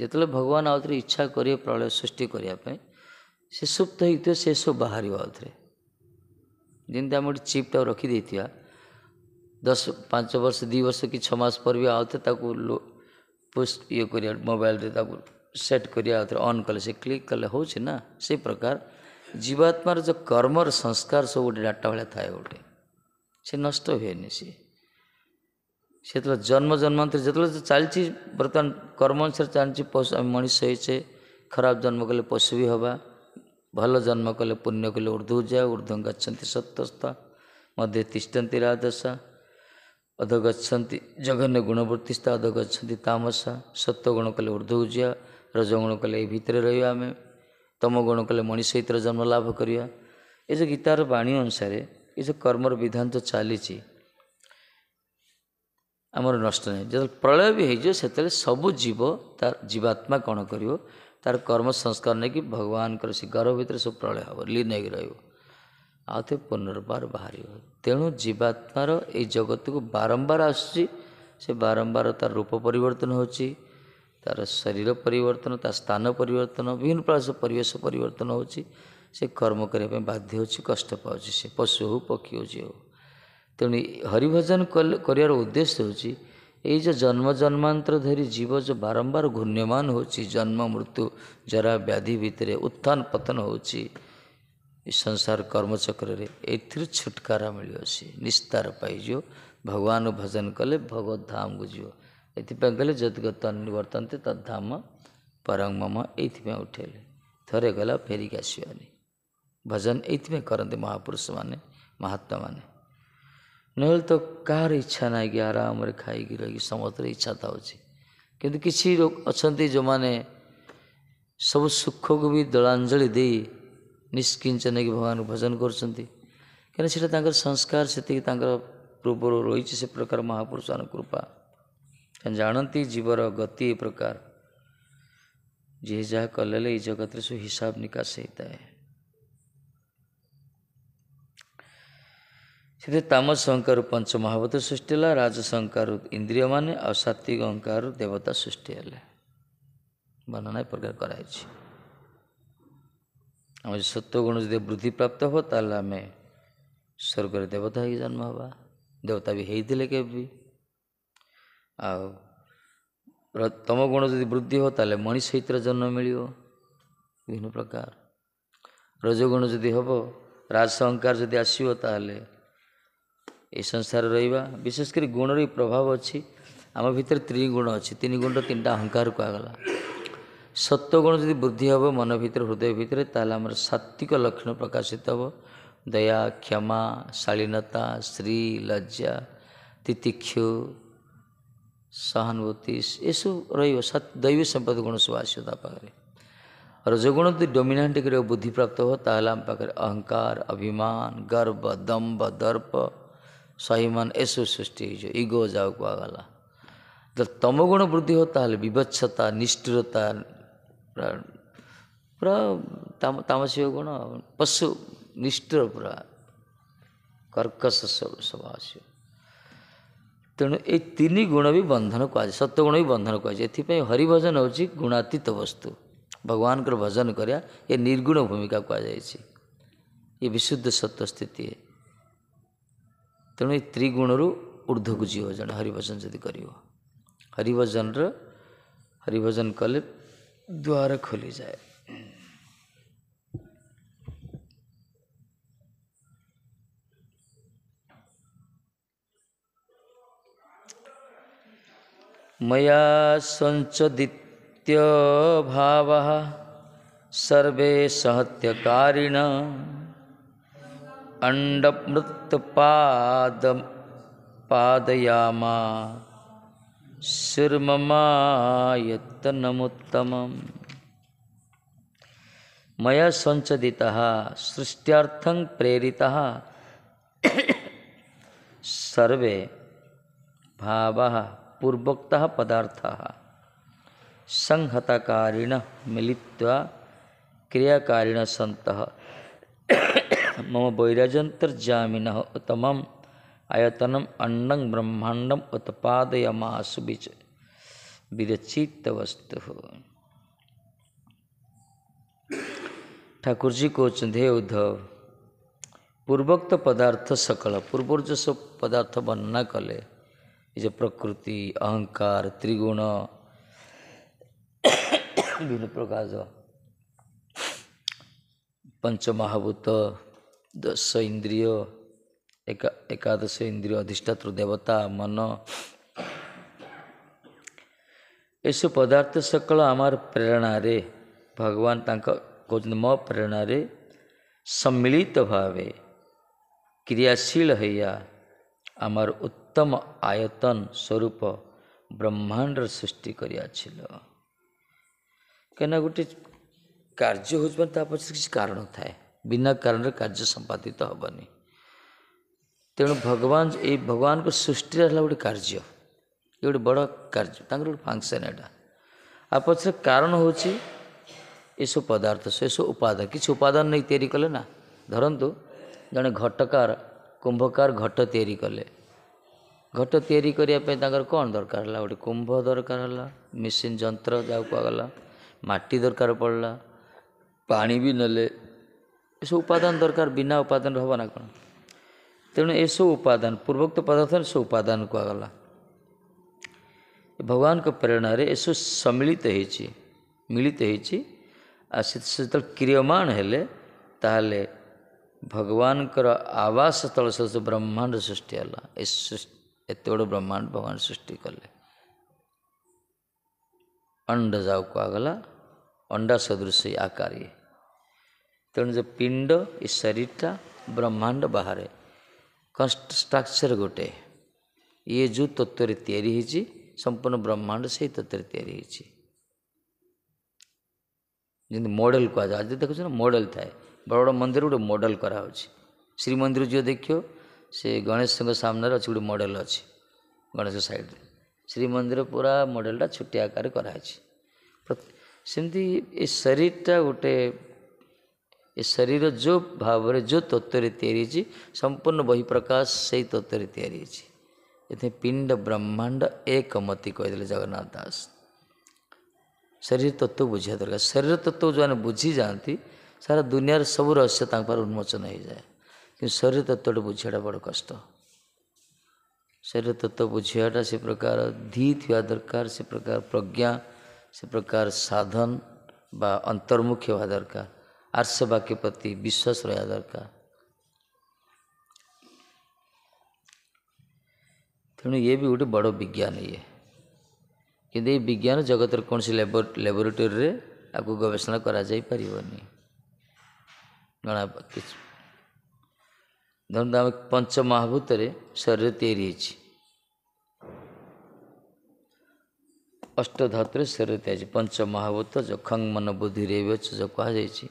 ଯେତେବେଳେ ଭଗବାନ ଆଉଥରେ ଇଚ୍ଛା କରିବେ ପ୍ରଳୟ ସୃଷ୍ଟି କରିବା ପାଇଁ ସେ ସୁପ୍ତ ହେଇଥିବ ସେ ସବୁ ବାହାରିବ ଆଉଥରେ ଯେମିତି ଆମେ ଗୋଟେ ଚିପ୍ଟାକୁ ରଖିଦେଇଥିବା ଦଶ ପାଞ୍ଚ ବର୍ଷ ଦୁଇ ବର୍ଷ କି ଛଅ ମାସ ପରେ ବି ଆଉଥରେ ତାକୁ ପୋଷ୍ଟ ଇଏ କରିବା ମୋବାଇଲରେ ତାକୁ ସେଟ୍ କରିବା ଆଉଥରେ ଅନ୍ କଲେ ସେ କ୍ଲିକ୍ କଲେ ହେଉଛି ନା ସେଇ ପ୍ରକାର ଜୀବାତ୍ମାର ଯେଉଁ କର୍ମର ସଂସ୍କାର ସବୁ ଗୋଟେ ଡାଟା ଭଳିଆ ଥାଏ ଗୋଟେ ସେ ନଷ୍ଟ ହୁଏନି ସିଏ ସେତେବେଳେ ଜନ୍ମ ଜନ୍ମାନ୍ତର ଯେତେବେଳେ ଚାଲିଛି ବର୍ତ୍ତମାନ କର୍ମ ଅନୁସାରେ ଚାଲିଛି ପଶୁ ଆମେ ମଣିଷ ହେଇଛେ ଖରାପ ଜନ୍ମ କଲେ ପଶୁ ବି ହେବା भल जन्म कले पुण्य कले पूर्ण्यो उर्ध्धुजिया ऊर्ध्व गतस्ता मध्ये तिष्ठति राजसा अध गघन्य गुणवर्तिष्ठा अधग गाम गुण कले उर्ध्वजिया रज गुण कले भित्रै रहे तम गुण कले मनिष जन्म लाभ गरेको ए गीत र वाणी अनुसार यो सब कर्म विधान्त चाहिँ आम नष्ट प्रलय भी त्यो सब जीव त जीवात्मा कन कि ତାର କର୍ମ ସଂସ୍କାର ନେଇକି ଭଗବାନଙ୍କର ସେ ଗର୍ଭ ଭିତରେ ସବୁ ପ୍ରଳୟ ହେବ ଲୀନ ହେଇକି ରହିବ ଆଉ ଥରେ ପୁନର୍ବାର ବାହାରିବ ତେଣୁ ଜୀବାତ୍ମାର ଏଇ ଜଗତକୁ ବାରମ୍ବାର ଆସୁଛି ସେ ବାରମ୍ବାର ତାର ରୂପ ପରିବର୍ତ୍ତନ ହେଉଛି ତାର ଶରୀର ପରିବର୍ତ୍ତନ ତା ସ୍ଥାନ ପରିବର୍ତ୍ତନ ବିଭିନ୍ନ ପ୍ରକାର ପରିବେଶ ପରିବର୍ତ୍ତନ ହେଉଛି ସେ କର୍ମ କରିବା ପାଇଁ ବାଧ୍ୟ ହେଉଛି କଷ୍ଟ ପାଉଛି ସେ ପଶୁ ହେଉ ପକ୍ଷୀ ହେଉଛି ହେଉ ତେଣୁ ହରିଭଜନ କରିବାର ଉଦ୍ଦେଶ୍ୟ ହେଉଛି ଏଇ ଯେ ଜନ୍ମ ଜନ୍ମାନ୍ତର ଧରି ଜୀବ ଯେ ବାରମ୍ବାର ଘୂର୍ଣ୍ୟମାନ ହେଉଛି ଜନ୍ମ ମୃତ୍ୟୁ ଜରା ବ୍ୟାଧି ଭିତରେ ଉତ୍ଥାନ ପତନ ହେଉଛି ଏ ସଂସାର କର୍ମଚକ୍ରରେ ଏଥିରୁ ଛୁଟକାରା ମିଳିଅଛି ନିସ୍ତାର ପାଇଯିବ ଭଗବାନ ଭଜନ କଲେ ଭଗବତ ଧାମକୁ ଯିବ ଏଥିପାଇଁ କହିଲେ ଯଦିକ ତନ୍ନିବର୍ତ୍ତନ୍ତି ତଦ୍ଧାମ ପରଙ୍ଗମ ଏଇଥିପାଇଁ ଉଠେଇଲେ ଥରେ ଗଲା ଫେରିକି ଆସିବାନି ଭଜନ ଏଇଥିପାଇଁ କରନ୍ତି ମହାପୁରୁଷମାନେ ମହାତ୍ମାମାନେ ନହେଲେ ତ କାହାର ଇଚ୍ଛା ନାହିଁ କି ଆରାମରେ ଖାଇକି ରହିକି ସମସ୍ତର ଇଚ୍ଛା ଥାଉଛି କିନ୍ତୁ କିଛି ଅଛନ୍ତି ଯେଉଁମାନେ ସବୁ ସୁଖକୁ ବି ଦଳାଞ୍ଜଳି ଦେଇ ନିଷ୍କିଞ୍ଚନ ହେଇକି ଭଗବାନଙ୍କୁ ଭଜନ କରୁଛନ୍ତି କାହିଁକିନା ସେଇଟା ତାଙ୍କର ସଂସ୍କାର ସେତିକି ତାଙ୍କର ପୂର୍ବରୁ ରହିଛି ସେ ପ୍ରକାର ମହାପୁରୁଷମାନଙ୍କ କୃପା ଜାଣନ୍ତି ଜୀବର ଗତି ଏ ପ୍ରକାର ଯିଏ ଯାହା କଲେ ଏଇ ଜଗତରେ ସବୁ ହିସାବ ନିକାଶ ହେଇଥାଏ ସେଥିରେ ତାମସ ଅହଙ୍କାରରୁ ପଞ୍ଚମହାଭୂତ ସୃଷ୍ଟି ହେଲା ରାଜସ ଅହଙ୍କାରରୁ ଇନ୍ଦ୍ରିୟମାନେ ଆଉ ସାତ୍ତ୍ୱିକ ଅହଙ୍କାରରୁ ଦେବତା ସୃଷ୍ଟି ହେଲେ ବର୍ଣ୍ଣନା ଏ ପ୍ରକାର କରାଯାଇଛି ଆମେ ସତ୍ୱଗୁଣ ଯଦି ବୃଦ୍ଧି ପ୍ରାପ୍ତ ହେବ ତାହେଲେ ଆମେ ସ୍ୱର୍ଗରେ ଦେବତା ହେଇକି ଜନ୍ମ ହେବା ଦେବତା ବି ହେଇଥିଲେ କେବେ ବି ଆଉ ତମ ଗୁଣ ଯଦି ବୃଦ୍ଧି ହେବ ତାହେଲେ ମଣିଷ ହେଇଥିର ଜନ୍ମ ମିଳିବ ବିଭିନ୍ନ ପ୍ରକାର ରଜଗୁଣ ଯଦି ହେବ ରାଜ ଅହଙ୍କାର ଯଦି ଆସିବ ତାହେଲେ ଏ ସଂସାର ରହିବା ବିଶେଷ କରି ଗୁଣର ବି ପ୍ରଭାବ ଅଛି ଆମ ଭିତରେ ତ୍ରିଗୁଣ ଅଛି ତିନି ଗୁଣର ତିନିଟା ଅହଙ୍କାର କୁହାଗଲା ସତ୍ୱଗୁଣ ଯଦି ବୃଦ୍ଧି ହେବ ମନ ଭିତରେ ହୃଦୟ ଭିତରେ ତାହେଲେ ଆମର ସାତ୍ତ୍ୱିକ ଲକ୍ଷଣ ପ୍ରକାଶିତ ହେବ ଦୟା କ୍ଷମା ଶାଳୀନତା ସ୍ତ୍ରୀ ଲଜ୍ଜା ତିତିକ୍ଷୁ ସହାନୁଭୂତି ଏସବୁ ରହିବ ଦୈବ ସମ୍ପଦ ଗୁଣ ସବୁ ଆସିବ ତା ପାଖରେ ରଜଗୁଣ ଯଦି ଡୋମିନାଣ୍ଟ କରିବ ବୁଦ୍ଧିପ୍ରାପ୍ତ ହେବ ତାହେଲେ ଆମ ପାଖରେ ଅହଙ୍କାର ଅଭିମାନ ଗର୍ବ ଦମ୍ବ ଦର୍ପ ಸ್ವಾಭಿಮಾನ ಯಶು ಸೃಷ್ಟಿಯು ಈಗೋ ಜಾಗಕ್ಕೂ ಆಗಲ್ಲ ತಮಗುಣ ವೃದ್ಧಿ ಹೋತಾ ಅಲ್ಲಿ ಬಿಭತ್ಸತ ನಿಷ್ಠುರತ ಪುರ ತಾಮ ತಾಮಸಿಕ ಗುಣ ಪಶು ನಿಷ್ಠುರ ಪುರ କର୍କଶ ସ୍ୱଭାବ ତେଣୁ ଏଇ ତିନି ଗୁଣ ବି ବନ୍ଧନ କୁହାଯାଏ ସତ୍ୱଗୁଣ ବି ବନ୍ଧନ କୁହାଯାଏ ଏଥିପାଇଁ ହରିଭଜନ ହେଉଛି ଗୁଣାତୀତ ବସ୍ତୁ ଭଗବାନଙ୍କର ଭଜନ କରିବା ଏ ନିର୍ଗୁଣ ଭୂମିକା କୁହାଯାଇଛି ଏ ବିଶୁଦ୍ଧ ସତ୍ୟ ସ୍ଥିତି ତେଣୁ ଏ ତ୍ରିଗୁଣରୁ ଉର୍ଦ୍ଧ୍ୱକୁ ଯିବ ଜଣେ ହରିଭଜନ ଯଦି କରିବ ହରିଭଜନର ହରିଭଜନ କଲେ ଦ୍ୱାର ଖୋଲିଯାଏ मया संचदित्य भाव सर्वे सहत्यकारिण पाद पादयामा शिर्ममायत्नमुत्तमं मैं संचदिता सृष्ट्यर्थं प्रेरिता सर्वे भाव पूर्वोक्तः पदार्थ संहतकारिण मिलित्वा क्रियाकारिण सन्तः मम वैरजंतर्जामिन उत्तम आयतनम अंडं ब्रह्मांडम उत्पादयमासु विच विरचित वस्तु ठाकुर जी को हे उद्धव पूर्वोक्त पदार्थ सकल पूर्व जो सब पदार्थ वर्णना कले जो प्रकृति अहंकार त्रिगुण विभिन्न प्रकार पंचमहाभूत ଦଶ ଇନ୍ଦ୍ରିୟ ଏକାଦଶ ଇନ୍ଦ୍ରିୟ ଅଧିଷ୍ଠାତୃ ଦେବତା ମନ ଏସବୁ ପଦାର୍ଥ ସକଳ ଆମର ପ୍ରେରଣାରେ ଭଗବାନ ତାଙ୍କ କହୁଛନ୍ତି ମୋ ପ୍ରେରଣାରେ ସମ୍ମିଳିତ ଭାବେ କ୍ରିୟାଶୀଳ ହେଇଆ ଆମର ଉତ୍ତମ ଆୟତନ ସ୍ୱରୂପ ବ୍ରହ୍ମାଣ୍ଡର ସୃଷ୍ଟି କରିଆছিল କାହିଁକିନା ଗୋଟେ କାର୍ଯ୍ୟ ହେଉଛି ମାନେ ତା ପଛରେ କିଛି କାରଣ ଥାଏ ବିନା କାରଣରେ କାର୍ଯ୍ୟ ସମ୍ପାଦିତ ହେବନି ତେଣୁ ଭଗବାନ ଏଇ ଭଗବାନଙ୍କ ସୃଷ୍ଟିରେ ହେଲା ଗୋଟେ କାର୍ଯ୍ୟ ଏ ଗୋଟେ ବଡ଼ କାର୍ଯ୍ୟ ତାଙ୍କର ଗୋଟେ ଫଙ୍କସନ୍ ଏଇଟା ଆଉ ପଛରେ କାରଣ ହେଉଛି ଏସବୁ ପଦାର୍ଥ ସେସବୁ ଉପାଦାନ କିଛି ଉପାଦାନ ନେଇ ତିଆରି କଲେ ନା ଧରନ୍ତୁ ଜଣେ ଘଟକାର କୁମ୍ଭକାର ଘଟ ତିଆରି କଲେ ଘଟ ତିଆରି କରିବା ପାଇଁ ତାଙ୍କର କ'ଣ ଦରକାର ହେଲା ଗୋଟେ କୁମ୍ଭ ଦରକାର ହେଲା ମେସିନ୍ ଯନ୍ତ୍ର ଯାହା କୁହାଗଲା ମାଟି ଦରକାର ପଡ଼ିଲା ପାଣି ବି ନେଲେ ଏସବୁ ଉପାଦାନ ଦରକାର ବିନା ଉପାଦାନ ହେବ ନା କ'ଣ ତେଣୁ ଏସବୁ ଉପାଦାନ ପୂର୍ବୋକ୍ତ ପଦାର୍ଥ ଏସବୁ ଉପାଦାନ କୁହାଗଲା ଭଗବାନଙ୍କ ପ୍ରେରଣାରେ ଏସବୁ ସମ୍ମିଳିତ ହେଇଛି ମିଳିତ ହେଇଛି ଆଉ ସେ ଯେତେବେଳେ କ୍ରିୟମାଣ ହେଲେ ତାହେଲେ ଭଗବାନଙ୍କର ଆବାସ ସ୍ଥଳ ସହିତ ବ୍ରହ୍ମାଣ୍ଡ ସୃଷ୍ଟି ହେଲା ଏ ଏତେ ବଡ଼ ବ୍ରହ୍ମାଣ୍ଡ ଭଗବାନ ସୃଷ୍ଟି କଲେ ଅଣ୍ଡ ଯାଉ କୁହାଗଲା ଅଣ୍ଡା ସଦୃଶ ଆକାରୀ ତେଣୁ ଯେ ପିଣ୍ଡ ଏ ଶରୀରଟା ବ୍ରହ୍ମାଣ୍ଡ ବାହାରେ ଷ୍ଟ୍ରକ୍ଚର ଗୋଟେ ଇଏ ଯେଉଁ ତତ୍ତ୍ୱରେ ତିଆରି ହେଇଛି ସମ୍ପୂର୍ଣ୍ଣ ବ୍ରହ୍ମାଣ୍ଡ ସେଇ ତତ୍ତ୍ୱରେ ତିଆରି ହୋଇଛି ଯେମିତି ମଡ଼େଲ କୁହାଯାଏ ଆଜି ଦେଖୁଛ ନା ମଡ଼େଲ ଥାଏ ବଡ଼ ବଡ଼ ମନ୍ଦିର ଗୋଟେ ମଡ଼େଲ କରାହେଉଛି ଶ୍ରୀମନ୍ଦିର ଯିଏ ଦେଖିବ ସେ ଗଣେଶଙ୍କ ସାମ୍ନାରେ ଅଛି ଗୋଟେ ମଡ଼େଲ ଅଛି ଗଣେଶ ସାଇଡ଼୍ରେ ଶ୍ରୀମନ୍ଦିର ପୁରା ମଡ଼େଲଟା ଛୁଟି ଆକାରରେ କରାହେଇଛି ସେମିତି ଏ ଶରୀରଟା ଗୋଟେ ଏ ଶରୀର ଯେଉଁ ଭାବରେ ଯେଉଁ ତତ୍ତ୍ୱରେ ତିଆରି ହେଇଛି ସମ୍ପୂର୍ଣ୍ଣ ବହିପ୍ରକାଶ ସେଇ ତତ୍ତ୍ୱରେ ତିଆରି ହେଇଛି ଏଥିପାଇଁ ପିଣ୍ଡ ବ୍ରହ୍ମାଣ୍ଡ ଏକମତି କହିଦେଲେ ଜଗନ୍ନାଥ ଦାସ ଶରୀର ତତ୍ତ୍ୱ ବୁଝିବା ଦରକାର ଶରୀର ତତ୍ତ୍ୱ ଯେଉଁମାନେ ବୁଝିଯାଆନ୍ତି ସାରା ଦୁନିଆର ସବୁ ରହସ୍ୟ ତାଙ୍କ ପାଖରେ ଉନ୍ମୋଚନ ହେଇଯାଏ କିନ୍ତୁ ଶରୀର ତତ୍ତ୍ୱଟା ବୁଝିବାଟା ବଡ଼ କଷ୍ଟ ଶରୀର ତତ୍ତ୍ୱ ବୁଝିବାଟା ସେ ପ୍ରକାର ଧି ଥିବା ଦରକାର ସେ ପ୍ରକାର ପ୍ରଜ୍ଞା ସେ ପ୍ରକାର ସାଧନ ବା ଅନ୍ତର୍ମୁଖୀ ହେବା ଦରକାର আর সেবাকে প্রতি বিশ্বাস রয়া দরকার ତେଣୁ ଇଏ ବି ଗୋଟେ ବଡ଼ ବିଜ୍ଞାନ ଇଏ କିନ୍ତୁ ଏଇ ବିଜ୍ଞାନ ଜଗତର କୌଣସି ଲାବୋରେଟୋରୀରେ ଆକୁ ଗବେଷଣା କରାଯାଇପାରିବନି ଜଣା କିଛି ଧରନ୍ତୁ ଆମେ ପଞ୍ଚ ମହାଭୂତରେ ଶରୀର ତିଆରି ହେଇଛି ଅଷ୍ଟଧାତୁରେ ଶରୀର ତିଆରି ପଞ୍ଚ ମହାଭୂତ ଖଙ୍ଗ ମନ ବୁଦ୍ଧି ରେବଚ କୁହାଯାଇଛି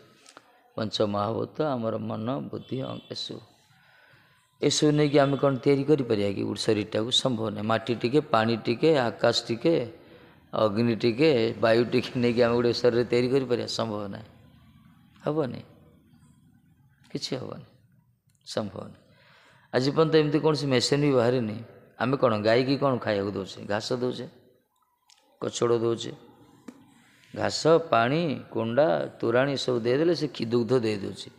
ପଞ୍ଚମହାଭୂତ ଆମର ମନ ବୁଦ୍ଧି ଏସବୁ ଏସବୁ ନେଇକି ଆମେ କ'ଣ ତିଆରି କରିପାରିବା କି ଶରୀରଟାକୁ ସମ୍ଭବ ନାହିଁ ମାଟି ଟିକେ ପାଣି ଟିକେ ଆକାଶ ଟିକେ ଅଗ୍ନି ଟିକେ ବାୟୁ ଟିକେ ନେଇକି ଆମେ ଗୋଟେ ଶରୀରରେ ତିଆରି କରିପାରିବା ସମ୍ଭବ ନାହିଁ ହେବନି କିଛି ହେବନି ସମ୍ଭବ ନାହିଁ ଆଜି ପର୍ଯ୍ୟନ୍ତ ଏମିତି କୌଣସି ମେସିନ୍ ବି ବାହାରିନି ଆମେ କ'ଣ ଗାଈକି କ'ଣ ଖାଇବାକୁ ଦେଉଛେ ଘାସ ଦେଉଛେ କଛଡ଼ ଦେଉଛେ ଘାସ ପାଣି କୁଣ୍ଡା ତୋରାଣି ସବୁ ଦେଇଦେଲେ ସେ ଦୁଗ୍ଧ ଦେଇଦେଉଛି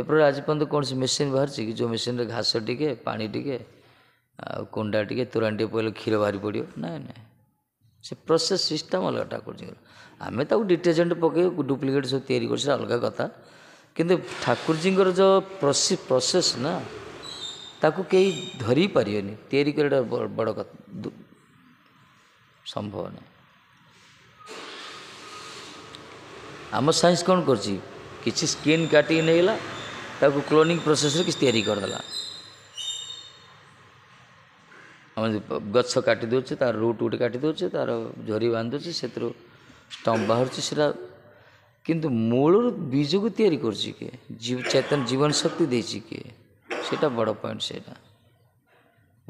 ଏପଟେ ଆଜି ପର୍ଯ୍ୟନ୍ତ କୌଣସି ମେସିନ୍ ବାହାରିଛି କି ଯେଉଁ ମେସିନ୍ରେ ଘାସ ଟିକିଏ ପାଣି ଟିକିଏ ଆଉ କୁଣ୍ଡା ଟିକିଏ ତୋରାଣି ଟିକିଏ ପଡ଼ିଲେ କ୍ଷୀର ବାହାରି ପଡ଼ିବ ନାଇଁ ନାଇଁ ସେ ପ୍ରୋସେସ୍ ସିଷ୍ଟମ୍ ଅଲଗାଟା କରୁଛି ଆମେ ତାକୁ ଡିଟର୍ଜେଣ୍ଟ ପକେଇ ଡୁପ୍ଲିକେଟ୍ ସବୁ ତିଆରି କରୁଛି ଅଲଗା କଥା କିନ୍ତୁ ଠାକୁରଜୀଙ୍କର ଯେଉଁ ପ୍ରୋସେସ୍ ନା ତାକୁ କେହି ଧରିପାରିବେନି ତିଆରି କରିବାଟା ବଡ଼ କଥା ସମ୍ଭବ ନାହିଁ आम सैंस कौन कर स्किन काटिक नहींगला क्लोनिंग प्रोसेस किसी तैयारी करदेला आम गछ तार रूट गोटे काटि तार झरी बांधे से स्टम्प बाहर से किंतु मूल बीज को तैयारी कर चेतन जीवन शक्ति दे किए से बड़ पॉइंट से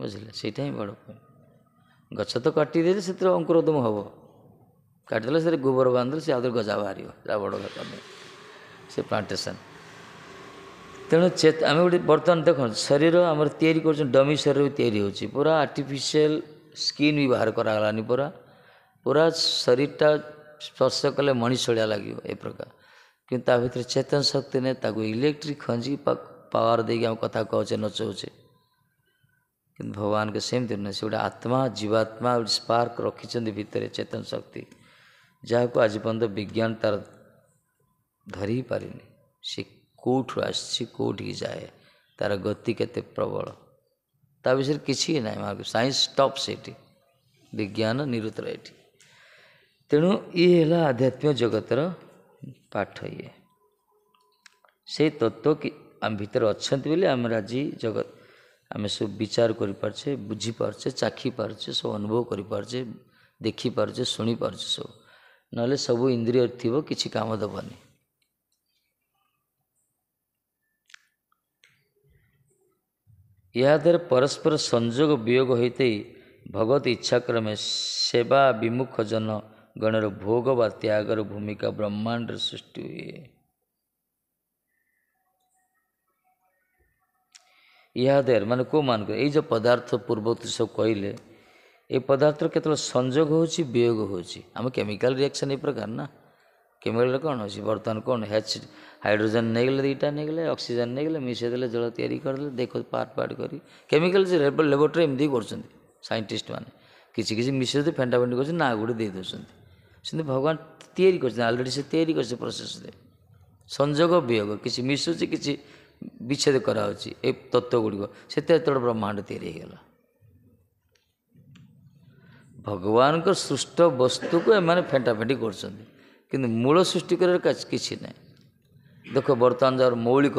बुझे से बड़ पॉइंट गछ तो काटिदे से अंकुरोदम हम କାଟିଦେଲେ ସେ ಸರಿ ಗೊಬ್ಬರ ಬಂದ್ರೆ ಸಿ ಅದ್ರ ಗಜಾವಾರಿ ಹೊಡಬೇಕಮ್ಮೆ ସେ ପ୍ଲାଣ୍ଟେସନ୍ ତେଣୁ ଆମେ ଗୋଟେ ବର୍ତ୍ତମାନ ଦେଖନ୍ତୁ ଶରୀର ଆମର ତିଆରି କରୁଛନ୍ତି ଡମି ଶରୀର ବି ତିଆରି ହେଉଛି ପୁରା ଆର୍ଟିଫିସିଆଲ ସ୍କିନ୍ ବି ବାହାର କରାଗଲାନି ପୁରା ପୁରା ଶରୀରଟା ସ୍ପର୍ଶ କଲେ ମଣିଷଳିଆ ଲାଗିବ ଏ ପ୍ରକାର କିନ୍ତୁ ତା ଭିତରେ ଚେତନ ଶକ୍ତି ନାହିଁ ତାକୁ ଇଲେକ୍ଟ୍ରିକ୍ ଖଞ୍ଜିକି ପାୱାର ଦେଇକି ଆମେ କଥା କହୁଛେ ନଚଉଛେ କିନ୍ତୁ ଭଗବାନଙ୍କ ସେମିତି ନୁହେଁ ସେ ଗୋଟେ ଆତ୍ମା ଜୀବାତ୍ମା ଗୋଟେ ସ୍ପାର୍କ ରଖିଛନ୍ତି ଭିତରେ ଚେତନ ଶକ୍ତି ଯାହାକୁ ଆଜି ପର୍ଯ୍ୟନ୍ତ ବିଜ୍ଞାନ ତାର ଧରି ପାରିନି ସେ କେଉଁଠୁ ଆସିଛି କେଉଁଠିକି ଯାଏ ତାର ଗତି କେତେ ପ୍ରବଳ ତା ବିଷୟରେ କିଛି ନାହିଁ ମାର୍ଗ ସାଇନ୍ସ ଷ୍ଟପ୍ ସେଇଠି ବିଜ୍ଞାନ ନିରୁତ୍ତର ଏଠି ତେଣୁ ଇଏ ହେଲା ଆଧ୍ୟାତ୍ମିକ ଜଗତର ପାଠ ଇଏ ସେଇ ତତ୍ତ୍ୱ କି ଆମ ଭିତରେ ଅଛନ୍ତି ବୋଲି ଆମର ଆଜି ଜଗତ ଆମେ ସବୁ ବିଚାର କରିପାରୁଛେ ବୁଝିପାରୁଛେ ଚାଖିପାରୁଛେ ସବୁ ଅନୁଭବ କରିପାରୁଛେ ଦେଖିପାରୁଛେ ଶୁଣିପାରୁଛେ ସବୁ ନହେଲେ ସବୁ ଇନ୍ଦ୍ରିୟ ଥିବ କିଛି କାମ ଦେବନି ଏହାଦ୍ୱାରା ପରସ୍ପର ସଂଯୋଗ ବିୟୋଗ ହୋଇଥାଇ ଭଗବତ ଇଚ୍ଛାକ୍ରମେ ସେବା ବିମୁଖ ଜନ ଗଣର ଭୋଗ ବା ତ୍ୟାଗର ଭୂମିକା ବ୍ରହ୍ମାଣ୍ଡରେ ସୃଷ୍ଟି ହୁଏ ଏହାଦ୍ୱାରା ମାନେ କେଉଁମାନଙ୍କୁ ଏଇ ଯେଉଁ ପଦାର୍ଥ ପୂର୍ବତୃ ସବୁ କହିଲେ ଏ ପଦାର୍ଥର କେତେବେଳେ ସଂଯୋଗ ହେଉଛି ବିୟୋଗ ହେଉଛି ଆମ କେମିକାଲ ରିଆକ୍ସନ୍ ଏ ପ୍ରକାର ନା କେମିକାଲରେ କ'ଣ ହେଉଛି ବର୍ତ୍ତମାନ କ'ଣ ହେଚ୍ ହାଇଡ୍ରୋଜେନ୍ ନେଇଗଲେ ଦୁଇଟା ନେଇଗଲେ ଅକ୍ସିଜେନ୍ ନେଇଗଲେ ମିଶାଇଦେଲେ ଜଳ ତିଆରି କରିଦେଲେ ଦେଖ ପାର୍ଟ ପାର୍ଟ କରି କେମିକାଲ ଲେବୋରେଟୋରୀ ଏମିତି କରୁଛନ୍ତି ସାଇଣ୍ଟିଷ୍ଟମାନେ କିଛି କିଛି ମିଶାଇ ଫେଣ୍ଟା ଫେଣ୍ଟି କରୁଛନ୍ତି ନାଁ ଗୋଟେ ଦେଇ ଦେଉଛନ୍ତି ସେମିତି ଭଗବାନ ତିଆରି କରିଛନ୍ତି ଅଲରେଡ଼ି ସେ ତିଆରି କରିଛି ପ୍ରୋସେସ୍ରେ ସଂଯୋଗ ବିୟୋଗ କିଛି ମିଶୁଛି କିଛି ବିଚ୍ଛେଦ କରାହେଉଛି ଏ ତତ୍ତ୍ୱ ଗୁଡ଼ିକ ସେତେ ଏତେବେଳେ ବ୍ରହ୍ମାଣ୍ଡ ତିଆରି ହେଇଗଲା ଭଗବାନଙ୍କ ସୃଷ୍ଟ ବସ୍ତୁକୁ ଏମାନେ ଫେଣ୍ଟାଫେଣ୍ଟି କରୁଛନ୍ତି କିନ୍ତୁ ମୂଳ ସୃଷ୍ଟି ସୃଷ୍ଟିକରିବାର କିଛି ନାହିଁ ଦେଖ ବର୍ତ୍ତମାନ ଯାହାର ମୌଳିକ